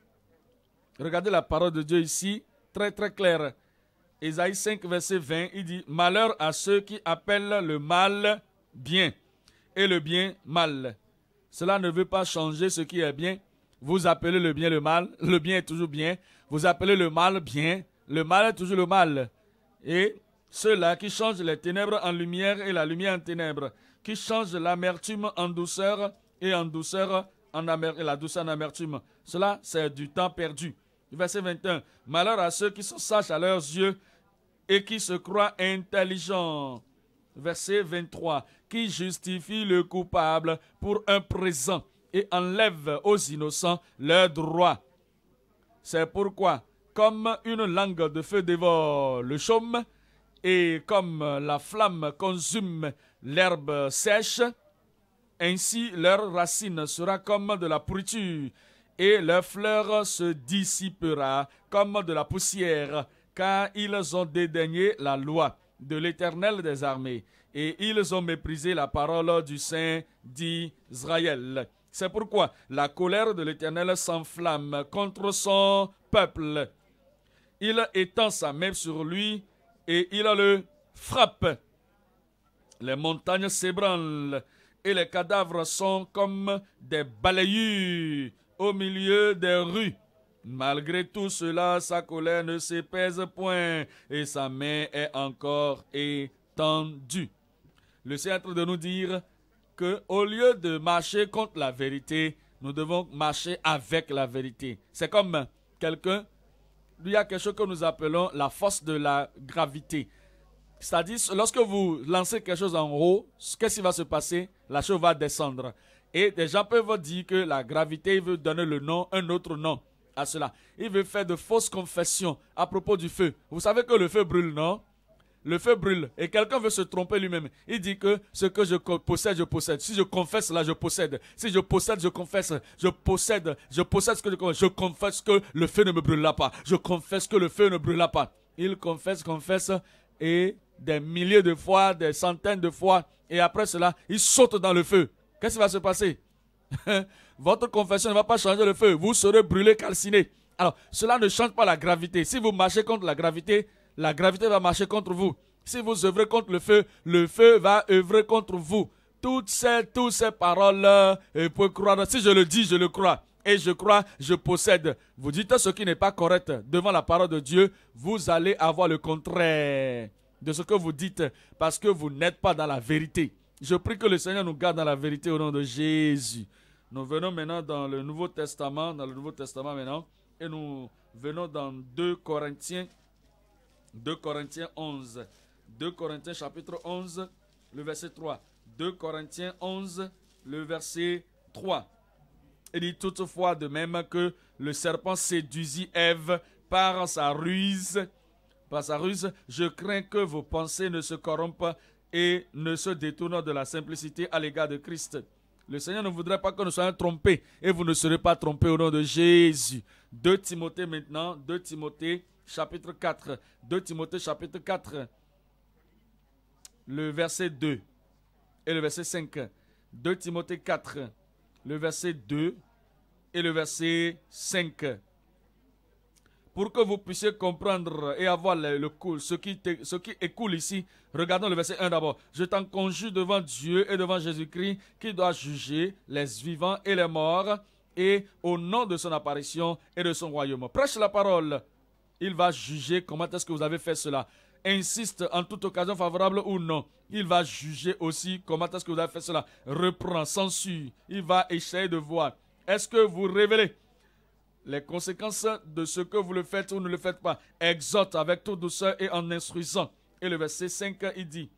Regardez la parole de Dieu ici, très très claire. Ésaïe 5, verset 20, il dit, Malheur à ceux qui appellent le mal bien et le bien mal. Cela ne veut pas changer ce qui est bien. Vous appelez le bien le mal, le bien est toujours bien. Vous appelez le mal bien, le mal est toujours le mal. Et ceux-là qui changent les ténèbres en lumière et la lumière en ténèbres, qui change l'amertume en douceur et en douceur en la douceur en amertume. Cela, c'est du temps perdu. Verset 21. Malheur à ceux qui sont sages à leurs yeux et qui se croient intelligents. Verset 23. Qui justifie le coupable pour un présent et enlève aux innocents leurs droits. C'est pourquoi, comme une langue de feu dévore le chaume, et comme la flamme consume l'herbe sèche, ainsi leur racine sera comme de la pourriture, et leur fleur se dissipera comme de la poussière, car ils ont dédaigné la loi de l'Éternel des armées, et ils ont méprisé la parole du Saint d'Israël. C'est pourquoi la colère de l'Éternel s'enflamme contre son peuple. Il étend sa main sur lui et il le frappe. Les montagnes s'ébranlent et les cadavres sont comme des balayures au milieu des rues. Malgré tout cela, sa colère ne s'épaise point et sa main est encore étendue. Le Seigneur de nous dire que au lieu de marcher contre la vérité, nous devons marcher avec la vérité. C'est comme quelqu'un il y a quelque chose que nous appelons la force de la gravité. C'est-à-dire, lorsque vous lancez quelque chose en haut, qu'est-ce qui va se passer La chose va descendre. Et des gens peuvent dire que la gravité, veut donner le nom, un autre nom à cela. Il veut faire de fausses confessions à propos du feu. Vous savez que le feu brûle, non le feu brûle et quelqu'un veut se tromper lui-même. Il dit que ce que je possède, je possède. Si je confesse, là, je possède. Si je possède, je confesse. Je possède. Je possède ce que je confesse. Je confesse que le feu ne me brûlera pas. Je confesse que le feu ne brûlera pas. Il confesse, confesse et des milliers de fois, des centaines de fois. Et après cela, il saute dans le feu. Qu'est-ce qui va se passer Votre confession ne va pas changer le feu. Vous serez brûlé, calciné. Alors, cela ne change pas la gravité. Si vous marchez contre la gravité, la gravité va marcher contre vous. Si vous œuvrez contre le feu, le feu va œuvrer contre vous. Toutes ces, toutes ces paroles, vous euh, pouvez croire. Si je le dis, je le crois. Et je crois, je possède. Vous dites ce qui n'est pas correct devant la parole de Dieu, vous allez avoir le contraire de ce que vous dites parce que vous n'êtes pas dans la vérité. Je prie que le Seigneur nous garde dans la vérité au nom de Jésus. Nous venons maintenant dans le Nouveau Testament, dans le Nouveau Testament maintenant, et nous venons dans 2 Corinthiens 2 Corinthiens 11. 2 Corinthiens chapitre 11, le verset 3. 2 Corinthiens 11, le verset 3. Il dit toutefois de même que le serpent séduisit Ève par sa ruse. Par sa ruse, je crains que vos pensées ne se corrompent et ne se détournent de la simplicité à l'égard de Christ. Le Seigneur ne voudrait pas que nous soyons trompés et vous ne serez pas trompés au nom de Jésus. 2 Timothée maintenant, 2 Timothée chapitre 4, 2 Timothée chapitre 4, le verset 2 et le verset 5. 2 Timothée 4, le verset 2 et le verset 5. Pour que vous puissiez comprendre et avoir le, le ce qui, ce qui ici, regardons le verset 1 d'abord. Je t'en conjure devant Dieu et devant Jésus-Christ qui doit juger les vivants et les morts et au nom de son apparition et de son royaume. Prêche la parole, il va juger comment est-ce que vous avez fait cela. Insiste en toute occasion favorable ou non. Il va juger aussi comment est-ce que vous avez fait cela. Reprend, censure. Il va essayer de voir. Est-ce que vous révélez les conséquences de ce que vous le faites ou ne le faites pas Exhorte avec toute douceur et en instruisant. Et le verset 5, il dit,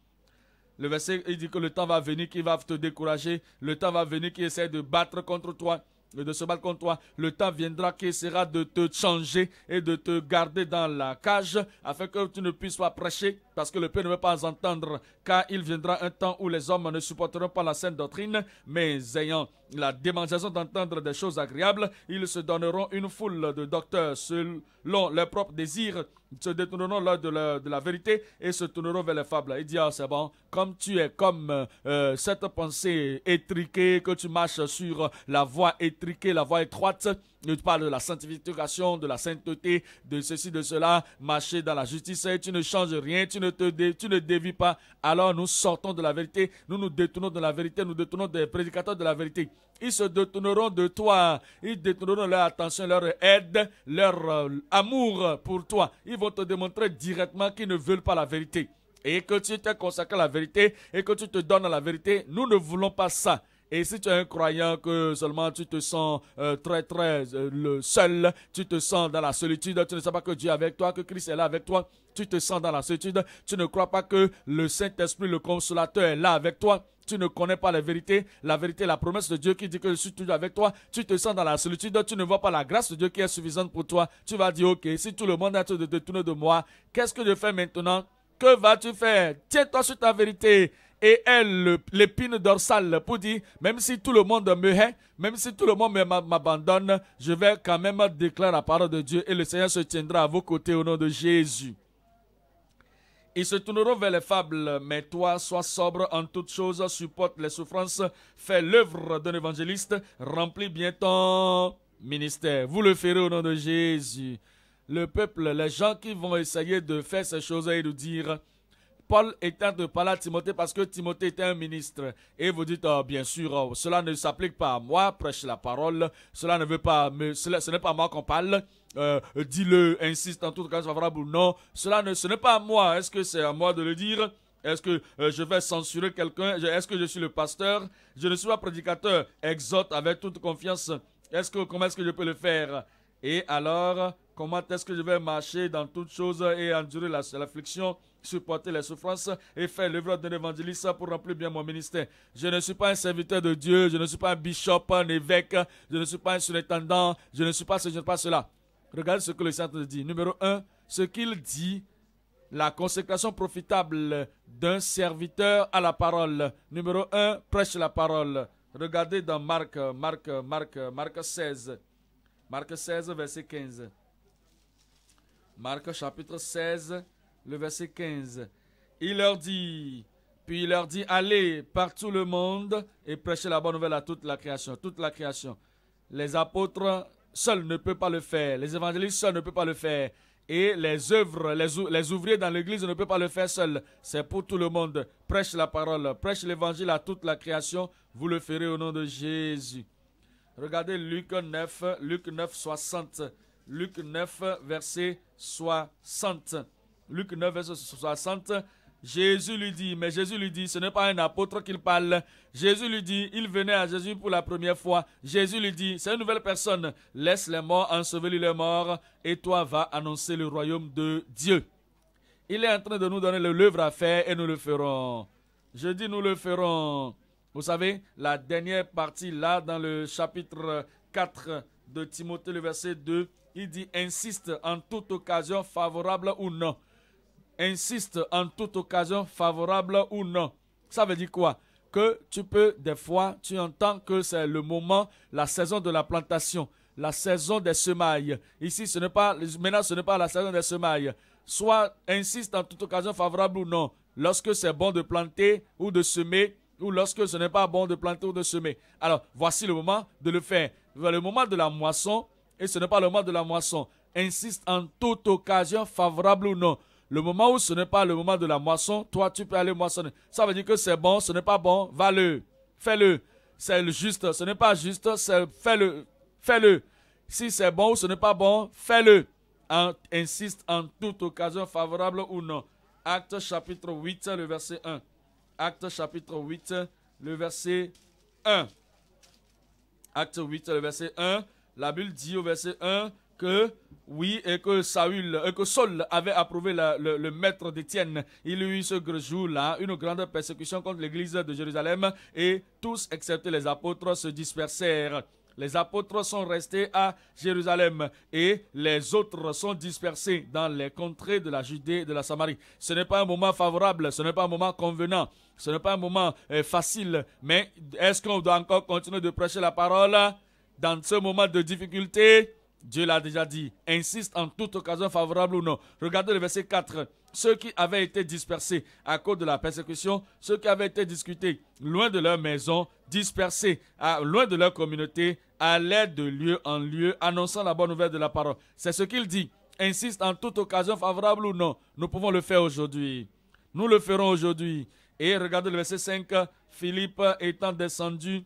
le verset, il dit que le temps va venir qui va te décourager, le temps va venir qui essaie de battre contre toi, de ce contre toi, le temps viendra qui sera de te changer et de te garder dans la cage afin que tu ne puisses pas prêcher parce que le peuple ne veut pas entendre, car il viendra un temps où les hommes ne supporteront pas la sainte doctrine, mais ayant la démangeaison d'entendre des choses agréables, ils se donneront une foule de docteurs selon leurs propres désirs, se détourneront de, la vérité et se tourneront vers les fables. Il dit, ah c'est bon, comme tu es comme euh, cette pensée étriquée, que tu marches sur la voie étriquée, la voie étroite, nous parlons de la sanctification, de la sainteté, de ceci, de cela, marcher dans la justice, et tu ne changes rien, tu ne te dévis pas. Alors nous sortons de la vérité, nous nous détournons de la vérité, nous détournons des prédicateurs de la vérité. Ils se détourneront de toi, ils détourneront leur attention, leur aide, leur euh, amour pour toi. Ils vont te démontrer directement qu'ils ne veulent pas la vérité. Et que tu t'es consacré à la vérité et que tu te donnes à la vérité, nous ne voulons pas ça. Et si tu es un croyant que seulement tu te sens euh, très très euh, le seul, tu te sens dans la solitude, tu ne sais pas que Dieu est avec toi, que Christ est là avec toi, tu te sens dans la solitude, tu ne crois pas que le Saint-Esprit, le consolateur est là avec toi, tu ne connais pas la vérité, la vérité, la promesse de Dieu qui dit que je suis toujours avec toi, tu te sens dans la solitude, tu ne vois pas la grâce de Dieu qui est suffisante pour toi, tu vas dire, ok, si tout le monde est de détourner de moi, qu'est-ce que je fais maintenant Que vas-tu faire Tiens-toi sur ta vérité et elle, l'épine dorsale pour dire, même si tout le monde me hait, même si tout le monde m'abandonne, je vais quand même déclarer la parole de Dieu et le Seigneur se tiendra à vos côtés au nom de Jésus. Ils se tourneront vers les fables, mais toi, sois sobre en toutes choses, supporte les souffrances, fais l'œuvre d'un évangéliste, remplis bien ton ministère. Vous le ferez au nom de Jésus. Le peuple, les gens qui vont essayer de faire ces choses et de dire, Paul est de parler à Timothée parce que Timothée était un ministre. Et vous dites, oh, bien sûr, oh, cela ne s'applique pas à moi, prêche la parole, cela ne veut pas, mais ce n'est pas à moi qu'on parle. Euh, dis-le, insiste en tout cas favorable ou non. Cela ne, ce n'est pas à moi. Est-ce que c'est à moi de le dire? Est-ce que euh, je vais censurer quelqu'un Est-ce que je suis le pasteur Je ne suis pas prédicateur. exote avec toute confiance. Est-ce que comment est-ce que je peux le faire Et alors, Comment est-ce que je vais marcher dans toutes choses et endurer l'affliction, supporter les souffrances et faire l'œuvre d'un évangéliste pour remplir bien mon ministère Je ne suis pas un serviteur de Dieu, je ne suis pas un bishop, un évêque, je ne suis pas un surintendant, je ne suis pas ce, je pas cela. Regardez ce que le Saint dit. Numéro un, ce qu'il dit, la consécration profitable d'un serviteur à la parole. Numéro un, prêche la parole. Regardez dans Marc, Marc, Marc, Marc 16. Marc 16, verset 15. Marc chapitre 16, le verset 15. Il leur dit, puis il leur dit, allez par tout le monde et prêchez la bonne nouvelle à toute la création, toute la création. Les apôtres seuls ne peuvent pas le faire, les évangélistes seuls ne peuvent pas le faire, et les œuvres, les, ouvriers dans l'église ne peuvent pas le faire seuls. C'est pour tout le monde. Prêche la parole, prêche l'évangile à toute la création, vous le ferez au nom de Jésus. Regardez Luc 9, Luc 9, 60. Luc 9, verset 60. Luc 9, verset 60. Jésus lui dit, mais Jésus lui dit, ce n'est pas un apôtre qu'il parle. Jésus lui dit, il venait à Jésus pour la première fois. Jésus lui dit, c'est une nouvelle personne. Laisse les morts ensevelir les morts et toi va annoncer le royaume de Dieu. Il est en train de nous donner le à faire et nous le ferons. Je dis nous le ferons. Vous savez, la dernière partie là dans le chapitre 4 de Timothée, le verset 2, il dit insiste en toute occasion favorable ou non. Insiste en toute occasion favorable ou non. Ça veut dire quoi Que tu peux, des fois, tu entends que c'est le moment, la saison de la plantation, la saison des semailles. Ici, ce n'est pas, maintenant, ce n'est pas la saison des semailles. Soit insiste en toute occasion favorable ou non. Lorsque c'est bon de planter ou de semer, ou lorsque ce n'est pas bon de planter ou de semer. Alors, voici le moment de le faire. Le moment de la moisson, et ce n'est pas le moment de la moisson. Insiste en toute occasion, favorable ou non. Le moment où ce n'est pas le moment de la moisson, toi tu peux aller moissonner. Ça veut dire que c'est bon, ce n'est pas bon, va-le, fais-le. C'est le juste, ce n'est pas juste, fais-le, fais-le. Si c'est bon ou ce n'est pas bon, fais-le. insiste en toute occasion, favorable ou non. Acte chapitre 8, le verset 1. Acte chapitre 8, le verset 1. Acte 8, le verset 1 la bulle dit au verset 1 que oui, et que et que Saul avait approuvé le, maître d'Étienne. Il eut ce jour-là une grande persécution contre l'église de Jérusalem et tous, excepté les apôtres, se dispersèrent. Les apôtres sont restés à Jérusalem et les autres sont dispersés dans les contrées de la Judée et de la Samarie. Ce n'est pas un moment favorable, ce n'est pas un moment convenant, ce n'est pas un moment euh, facile, mais est-ce qu'on doit encore continuer de prêcher la parole? dans ce moment de difficulté, Dieu l'a déjà dit, insiste en toute occasion favorable ou non. Regardez le verset 4. Ceux qui avaient été dispersés à cause de la persécution, ceux qui avaient été discutés loin de leur maison, dispersés loin de leur communauté, allaient de lieu en lieu, annonçant la bonne nouvelle de la parole. C'est ce qu'il dit. Insiste en toute occasion favorable ou non. Nous pouvons le faire aujourd'hui. Nous le ferons aujourd'hui. Et regardez le verset 5. Philippe étant descendu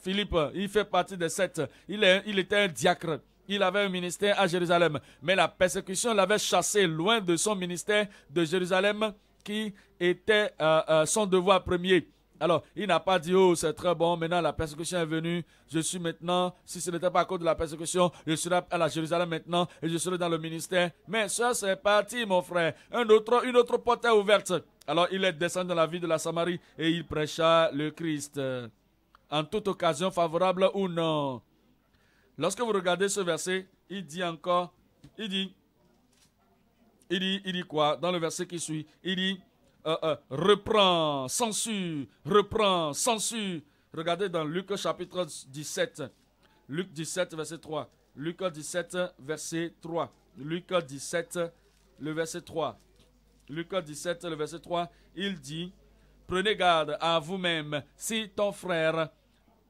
Philippe, il fait partie des sept. Il, était un diacre. Il avait un ministère à Jérusalem. Mais la persécution l'avait chassé loin de son ministère de Jérusalem qui était euh, euh, son devoir premier. Alors, il n'a pas dit, oh, c'est très bon, maintenant la persécution est venue, je suis maintenant, si ce n'était pas à cause de la persécution, je serais à la Jérusalem maintenant et je serai dans le ministère. Mais ça, c'est parti, mon frère. une autre porte est ouverte. Alors, il est descendu dans la ville de la Samarie et il prêcha le Christ en toute occasion favorable ou non. Lorsque vous regardez ce verset, il dit encore, il dit, il dit, il dit quoi Dans le verset qui suit, il dit, euh, euh reprends, censure, reprends, censure. Regardez dans Luc chapitre 17, Luc 17, verset 3. Luc 17, verset 3. Luc 17, le verset 3. Luc 17, le verset 3, il dit, Prenez garde à vous-même si ton frère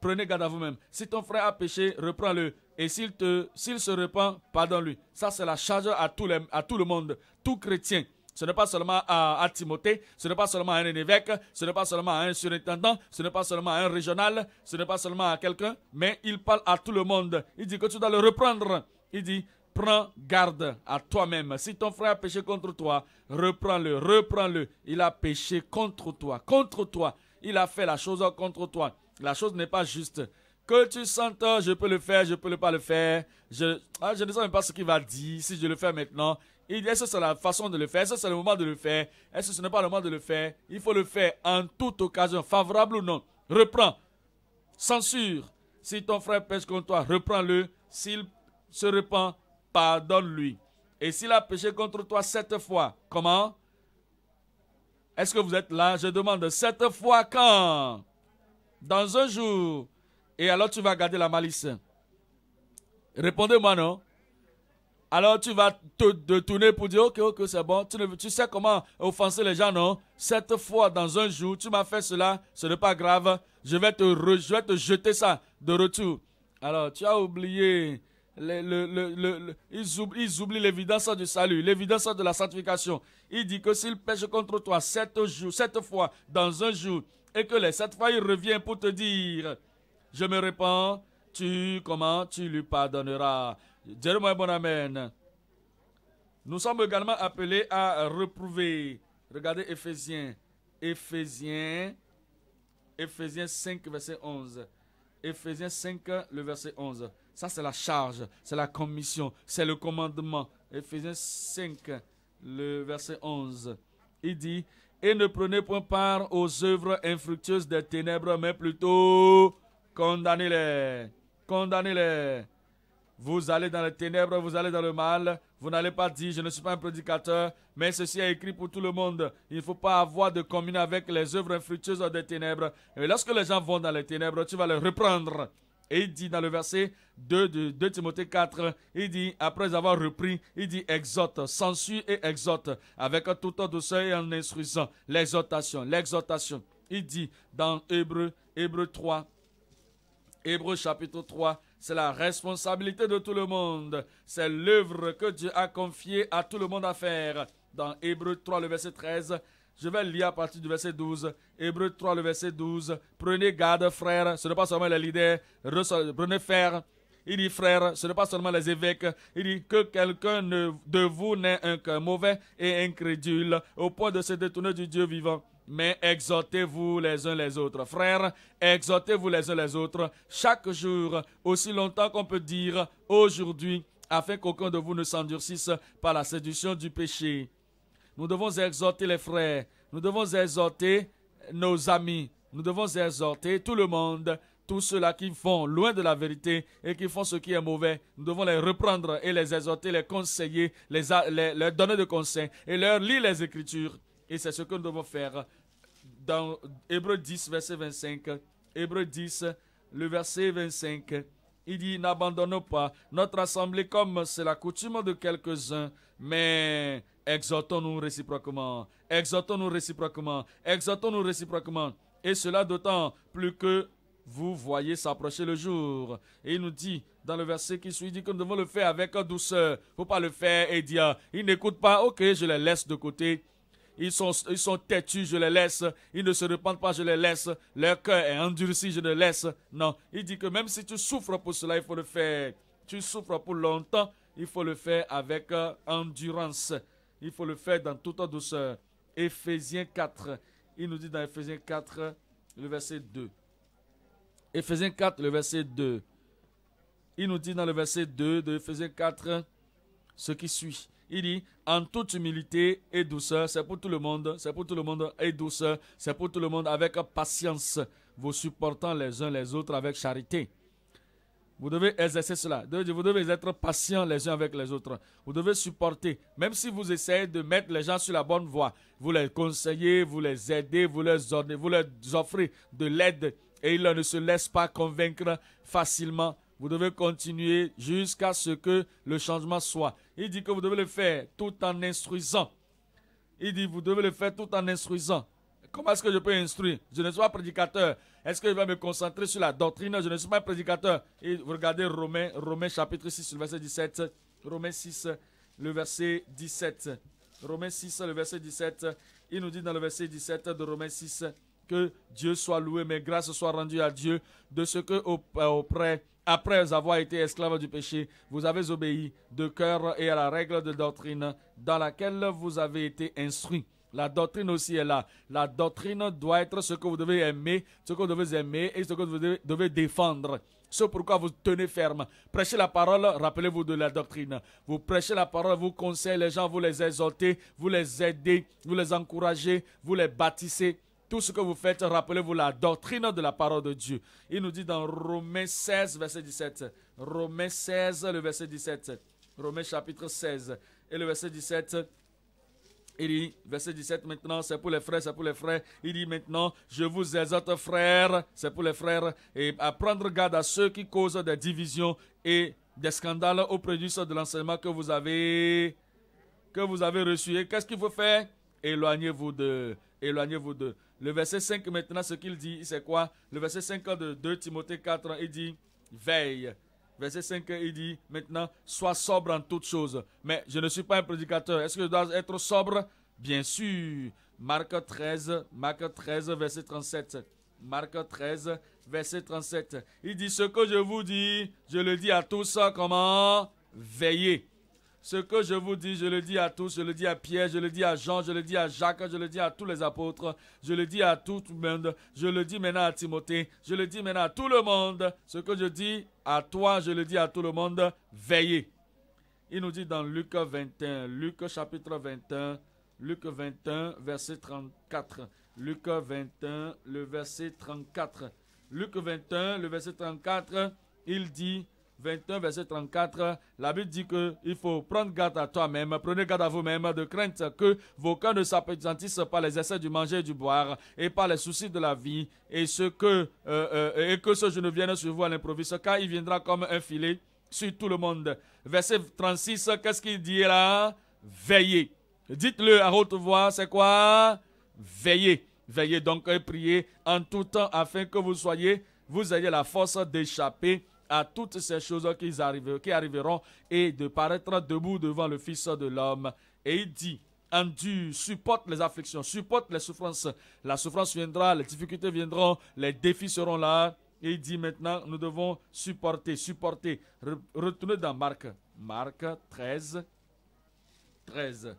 prenez garde à vous-même. Si ton frère a péché, reprends-le. Et s'il se repent, pardonne-lui. Ça, c'est la charge à tout, à tout le monde, tout chrétien. Ce n'est pas seulement à, à, Timothée, ce n'est pas seulement à un évêque, ce n'est pas seulement à un surintendant, ce n'est pas seulement à un régional, ce n'est pas seulement à quelqu'un, mais il parle à tout le monde. Il dit que tu dois le reprendre. Il dit, prends garde à toi-même. Si ton frère a péché contre toi, reprends-le, reprends-le. Il a péché contre toi, contre toi. Il a fait la chose contre toi. La chose n'est pas juste que tu sentes, oh, je peux le faire, je peux le pas le faire, je, ah, je ne sais même pas ce qu'il va dire, si je le fais maintenant, est-ce que c'est la façon de le faire, est-ce que c'est le moment de le faire, est-ce que ce n'est pas le moment de le faire, il faut le faire en toute occasion, favorable ou non, reprends, censure, si ton frère pêche contre toi, reprends-le, s'il se repent, pardonne-lui. Et s'il a péché contre toi sept fois, comment Est-ce que vous êtes là Je demande sept fois quand dans un jour, et alors tu vas garder la malice. Répondez-moi non. Alors tu vas te tourner pour dire, ok, ok, c'est bon, tu, sais comment offenser les gens, non Cette fois, dans un jour, tu m'as fait cela, ce n'est pas grave, je vais, te jeter ça de retour. Alors, tu as oublié le, le, ils, oublient, l'évidence du salut, l'évidence de la sanctification. Il dit que s'il pêchent contre toi sept, jours, sept fois dans un jour, et que les sept fois il revient pour te dire, je me réponds tu, comment tu lui pardonneras. Dieu-moi bon amen. Nous sommes également appelés à reprouver. Regardez Éphésiens. Éphésiens. Éphésiens 5, verset 11. Éphésiens 5, le verset 11. Ça, c'est la charge, c'est la commission, c'est le commandement. Éphésiens 5, le verset 11. Il dit, et ne prenez point part aux œuvres infructueuses des ténèbres, mais plutôt condamnez-les. Condamnez-les. Vous allez dans les ténèbres, vous allez dans le mal. Vous n'allez pas dire, je ne suis pas un prédicateur, mais ceci est écrit pour tout le monde. Il ne faut pas avoir de commune avec les œuvres infructueuses des ténèbres. Et lorsque les gens vont dans les ténèbres, tu vas les reprendre. Et il dit dans le verset 2 de Timothée 4, il dit, après avoir repris, il dit, exhorte, censure et exhorte, avec tout douceur et en instruisant, l'exhortation, l'exhortation. Il dit dans Hébreu, Hébreu 3, Hébreu chapitre 3, c'est la responsabilité de tout le monde. C'est l'œuvre que Dieu a confiée à tout le monde à faire. Dans Hébreu 3, le verset 13, je vais lire à partir du verset 12. Hébreu 3, le verset 12. Prenez garde, frères. Ce n'est pas seulement les leaders. Prenez fer. Il dit, frères, ce n'est pas seulement les évêques. Il dit que quelqu'un de vous n'est un cœur mauvais et incrédule au point de se détourner du Dieu vivant mais exhortez-vous les uns les autres. Frères, exhortez-vous les uns les autres chaque jour, aussi longtemps qu'on peut dire aujourd'hui, afin qu'aucun de vous ne s'endurcisse par la séduction du péché. Nous devons exhorter les frères, nous devons exhorter nos amis, nous devons exhorter tout le monde, tous ceux-là qui font loin de la vérité et qui font ce qui est mauvais. Nous devons les reprendre et les exhorter, les conseiller, les, leur donner des conseils et leur lire les Écritures. Et c'est ce que nous devons faire dans Hébreu 10, verset 25. Hébreu 10, le verset 25. Il dit, n'abandonnons pas notre assemblée comme c'est la coutume de quelques-uns, mais Exhortons-nous réciproquement, exhortons-nous réciproquement, exhortons-nous réciproquement. Et cela d'autant plus que vous voyez s'approcher le jour. Et il nous dit dans le verset qui suit, il dit que nous devons le faire avec douceur. Il ne faut pas le faire et dire, ils n'écoutent pas, ok, je les laisse de côté. Ils sont, ils sont têtus, je les laisse. Ils ne se repentent pas, je les laisse. Leur cœur est endurci, je les laisse. Non, il dit que même si tu souffres pour cela, il faut le faire. Tu souffres pour longtemps, il faut le faire avec euh, endurance. Il faut le faire dans toute douceur. Éphésiens 4. Il nous dit dans Éphésiens 4, le verset 2. Éphésiens 4, le verset 2. Il nous dit dans le verset 2 de Éphésiens 4 ce qui suit. Il dit, en toute humilité et douceur, c'est pour tout le monde, c'est pour tout le monde et douceur, c'est pour tout le monde avec patience, vous supportant les uns les autres avec charité vous devez exercer cela. Vous devez être patient les uns avec les autres. Vous devez supporter. Même si vous essayez de mettre les gens sur la bonne voie, vous les conseillez, vous les aidez, vous les vous leur offrez de l'aide et ils ne se laissent pas convaincre facilement. Vous devez continuer jusqu'à ce que le changement soit. Il dit que vous devez le faire tout en instruisant. Il dit, vous devez le faire tout en instruisant. Comment est-ce que je peux instruire Je ne suis pas prédicateur. Est-ce que je vais me concentrer sur la doctrine Je ne suis pas prédicateur. Et vous regardez Romains, Romains chapitre 6, le verset 17. Romains 6, le verset 17. Romains 6, le verset 17. Il nous dit dans le verset 17 de Romains 6 que Dieu soit loué, mais grâce soit rendue à Dieu de ce que auprès, après avoir été esclave du péché, vous avez obéi de cœur et à la règle de doctrine dans laquelle vous avez été instruits. La doctrine aussi est là. La doctrine doit être ce que vous devez aimer, ce que vous devez aimer et ce que vous devez, défendre. C'est pourquoi vous tenez ferme. Prêchez la parole, rappelez-vous de la doctrine. Vous prêchez la parole, vous conseillez les gens, vous les exhortez, vous les aidez, vous les encouragez, vous les bâtissez. Tout ce que vous faites, rappelez-vous la doctrine de la parole de Dieu. Il nous dit dans Romains 16, verset 17. Romains 16, le verset 17. Romains chapitre 16 et le verset 17. Il dit, verset 17 maintenant, c'est pour les frères, c'est pour les frères. Il dit maintenant, je vous exhorte frères, c'est pour les frères, et à prendre garde à ceux qui causent des divisions et des scandales au produit de l'enseignement que vous avez, que vous avez reçu. Et qu'est-ce qu'il faut faire Éloignez-vous de, éloignez-vous de. Le verset 5 maintenant, ce qu'il dit, c'est quoi Le verset 5 de 2 Timothée 4, il dit, veille verset 5, il dit maintenant, sois sobre en toutes choses. Mais je ne suis pas un prédicateur. Est-ce que je dois être sobre Bien sûr. Marc 13, Marc 13, verset 37. Marc 13, verset 37. Il dit, ce que je vous dis, je le dis à tous, comment veiller. Ce que je vous dis, je le dis à tous, je le dis à Pierre, je le dis à Jean, je le dis à Jacques, je le dis à tous les apôtres, je le dis à tout le monde, je le dis maintenant à Timothée, je le dis maintenant à tout le monde. Ce que je dis, à toi, je le dis à tout le monde, veillez. Il nous dit dans Luc 21, Luc chapitre 21, Luc 21, verset 34. Luc 21, le verset 34. Luc 21, le verset 34, il dit, 21, verset 34, la Bible dit qu'il faut prendre garde à toi-même, prenez garde à vous-même de crainte que vos cœurs ne s'appétentissent pas les essais du manger et du boire et par les soucis de la vie et, ce que, euh, euh, et que ce je ne vienne sur vous à l'improviste car il viendra comme un filet sur tout le monde. Verset 36, qu'est-ce qu'il dit là Veillez. Dites-le à haute voix, c'est quoi Veillez. Veillez donc et priez en tout temps afin que vous soyez, vous ayez la force d'échapper à toutes ces choses qui, arrivent, qui arriveront et de paraître debout devant le Fils de l'homme. Et il dit, endure, supporte les afflictions, supporte les souffrances. La souffrance viendra, les difficultés viendront, les défis seront là. Et il dit maintenant, nous devons supporter, supporter. retournez dans Marc. Marc 13, 13.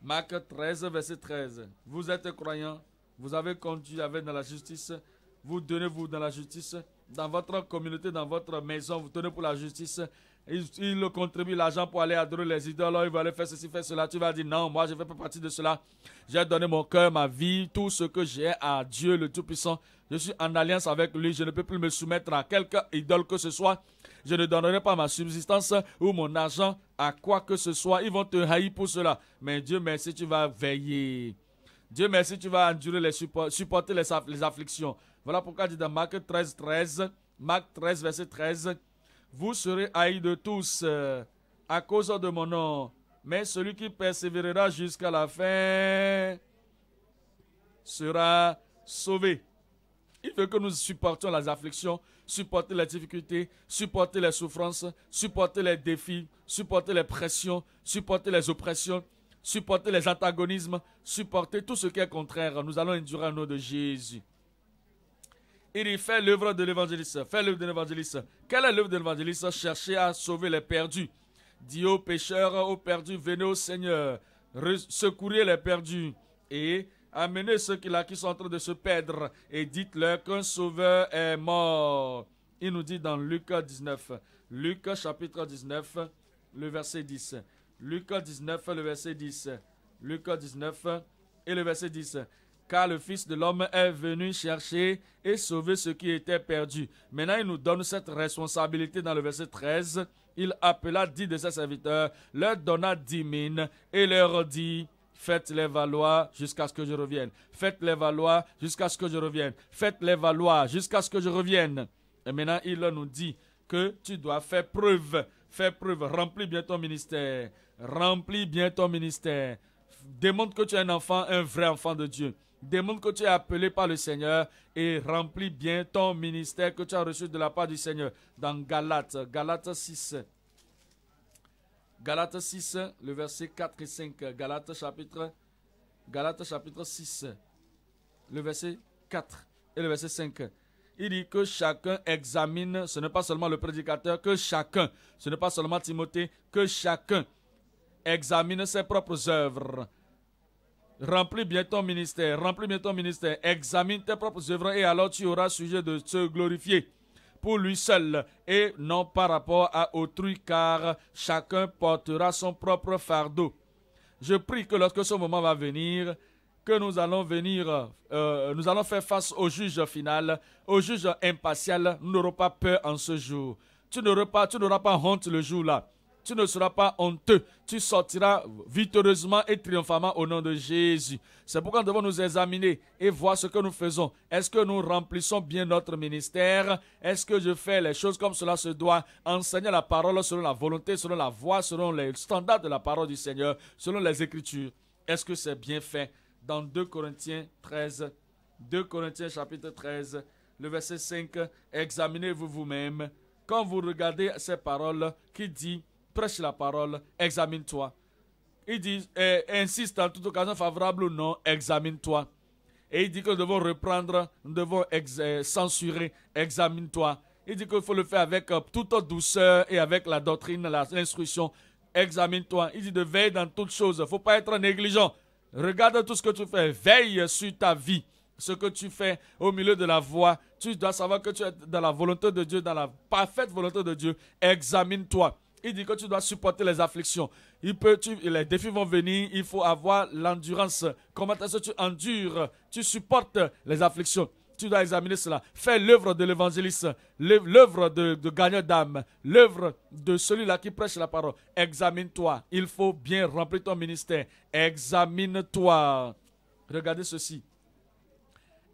Marc 13, verset 13. Vous êtes croyants, vous avez conduit avec dans la justice, vous donnez-vous dans la justice, dans votre communauté, dans votre maison, vous tenez pour la justice, il, contribue l'argent pour aller adorer les idoles, il va aller faire ceci, faire cela. Tu vas dire non, moi je ne fais pas partie de cela. J'ai donné mon cœur, ma vie, tout ce que j'ai à Dieu le Tout-Puissant. Je suis en alliance avec lui, je ne peux plus me soumettre à quelque idole que ce soit. Je ne donnerai pas ma subsistance ou mon argent à quoi que ce soit. Ils vont te haïr pour cela. Mais Dieu merci, tu vas veiller. Dieu merci, tu vas endurer les supporter les afflictions. Voilà pourquoi dit dans Marc 13, 13, Marc 13, verset 13, vous serez haïs de tous euh, à cause de mon nom, mais celui qui persévérera jusqu'à la fin sera sauvé. Il veut que nous supportions les afflictions, supporter les difficultés, supporter les souffrances, supporter les défis, supporter les pressions, supporter les oppressions, supporter les antagonismes, supporter tout ce qui est contraire. Nous allons endurer au nom de Jésus. Il dit Fais l'œuvre de l'évangéliste, fais l'œuvre de l'évangéliste. Quelle est l'œuvre de l'évangéliste Chercher à sauver les perdus. Dis aux pécheurs, aux perdus, venez au Seigneur, secourez les perdus et amenez ceux qui, là, qui sont en train de se perdre et dites-leur qu'un sauveur est mort. Il nous dit dans Luc 19, Luc chapitre 19, le verset 10. Luc 19, le verset 10. Luc 19 et le verset 10 car le Fils de l'homme est venu chercher et sauver ce qui était perdu. Maintenant, il nous donne cette responsabilité dans le verset 13. Il appela dix de ses serviteurs, leur donna dix mines et leur dit, Faites-les valoir jusqu'à ce que je revienne. Faites-les valoir jusqu'à ce que je revienne. Faites-les valoir jusqu'à ce que je revienne. Et maintenant, il nous dit que tu dois faire preuve. Faire preuve. Remplis bien ton ministère. Remplis bien ton ministère. Démontre que tu es un enfant, un vrai enfant de Dieu. Démon que tu es appelé par le Seigneur et remplis bien ton ministère que tu as reçu de la part du Seigneur. Dans Galates, Galates 6. Galates 6, le verset 4 et 5. Galates chapitre, Galates chapitre 6, le verset 4 et le verset 5. Il dit que chacun examine, ce n'est pas seulement le prédicateur, que chacun, ce n'est pas seulement Timothée, que chacun examine ses propres œuvres Remplis bien ton ministère, remplis bien ton ministère, examine tes propres œuvres et alors tu auras sujet de te glorifier pour lui seul et non par rapport à autrui car chacun portera son propre fardeau. Je prie que lorsque ce moment va venir, que nous allons venir, euh, nous allons faire face au juge final, au juge impartial, nous n'aurons pas peur en ce jour. Tu pas, tu n'auras pas honte le jour là tu ne seras pas honteux. Tu sortiras victorieusement et triomphamment au nom de Jésus. C'est pourquoi nous devons nous examiner et voir ce que nous faisons. Est-ce que nous remplissons bien notre ministère Est-ce que je fais les choses comme cela se doit Enseigner la parole selon la volonté, selon la voix, selon les standards de la parole du Seigneur, selon les Écritures. Est-ce que c'est bien fait Dans 2 Corinthiens 13, 2 Corinthiens chapitre 13, le verset 5, examinez-vous vous-même. Quand vous regardez ces paroles qui dit prêche la parole, examine-toi. Il dit, eh, insiste en toute occasion favorable ou non, examine-toi. Et il dit que nous devons reprendre, nous devons eh, censurer, examine-toi. Il dit qu'il faut le faire avec euh, toute douceur et avec la doctrine, l'instruction. Examine-toi. Il dit de veiller dans toutes choses. Il ne faut pas être négligent. Regarde tout ce que tu fais. Veille sur ta vie. Ce que tu fais au milieu de la voie. Tu dois savoir que tu es dans la volonté de Dieu, dans la parfaite volonté de Dieu. Examine-toi. Il dit que tu dois supporter les afflictions. Il les défis vont venir, il faut avoir l'endurance. Comment est-ce que tu endures, tu supportes les afflictions tu dois examiner cela. Fais l'œuvre de l'évangéliste, l'œuvre de, de d'âme, l'œuvre de celui-là qui prêche la parole. Examine-toi. Il faut bien remplir ton ministère. Examine-toi. Regardez ceci.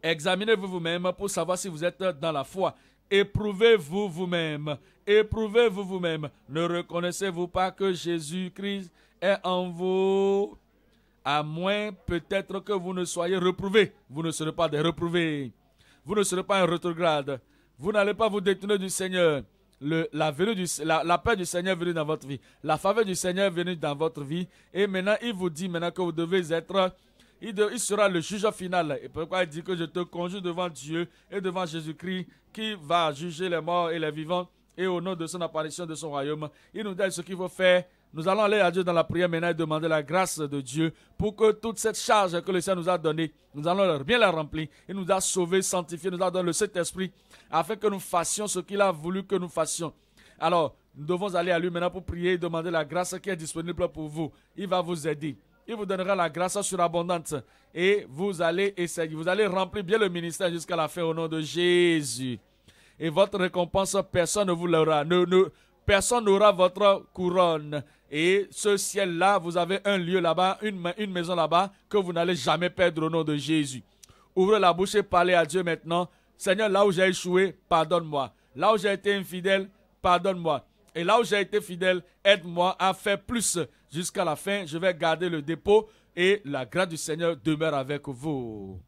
Examinez-vous vous-même pour savoir si vous êtes dans la foi. Éprouvez-vous vous-même. Éprouvez-vous vous-même. Ne reconnaissez-vous pas que Jésus-Christ est en vous À moins peut-être que vous ne soyez reprouvés. Vous ne serez pas des reprouvés. Vous ne serez pas un retrograde, Vous n'allez pas vous détourner du Seigneur. la, venue du, paix du Seigneur est venue dans votre vie. La faveur du Seigneur est venue dans votre vie. Et maintenant, il vous dit maintenant que vous devez être il, sera le juge final. Et pourquoi il dit que je te conjure devant Dieu et devant Jésus-Christ qui va juger les morts et les vivants et au nom de son apparition de son royaume. Il nous dit ce qu'il faut faire. Nous allons aller à Dieu dans la prière maintenant et demander la grâce de Dieu pour que toute cette charge que le Seigneur nous a donnée, nous allons bien la remplir. Il nous a sauvés, sanctifiés, nous a donné le Saint-Esprit afin que nous fassions ce qu'il a voulu que nous fassions. Alors, nous devons aller à lui maintenant pour prier et demander la grâce qui est disponible pour vous. Il va vous aider il vous donnera la grâce surabondante et vous allez essayer, vous allez remplir bien le ministère jusqu'à la fin au nom de Jésus. Et votre récompense, personne ne vous l'aura, ne, personne n'aura votre couronne. Et ce ciel-là, vous avez un lieu là-bas, une, une maison là-bas que vous n'allez jamais perdre au nom de Jésus. Ouvrez la bouche et parlez à Dieu maintenant. Seigneur, là où j'ai échoué, pardonne-moi. Là où j'ai été infidèle, pardonne-moi. Et là où j'ai été fidèle, aide-moi à faire plus. Jusqu'à la fin, je vais garder le dépôt et la grâce du Seigneur demeure avec vous.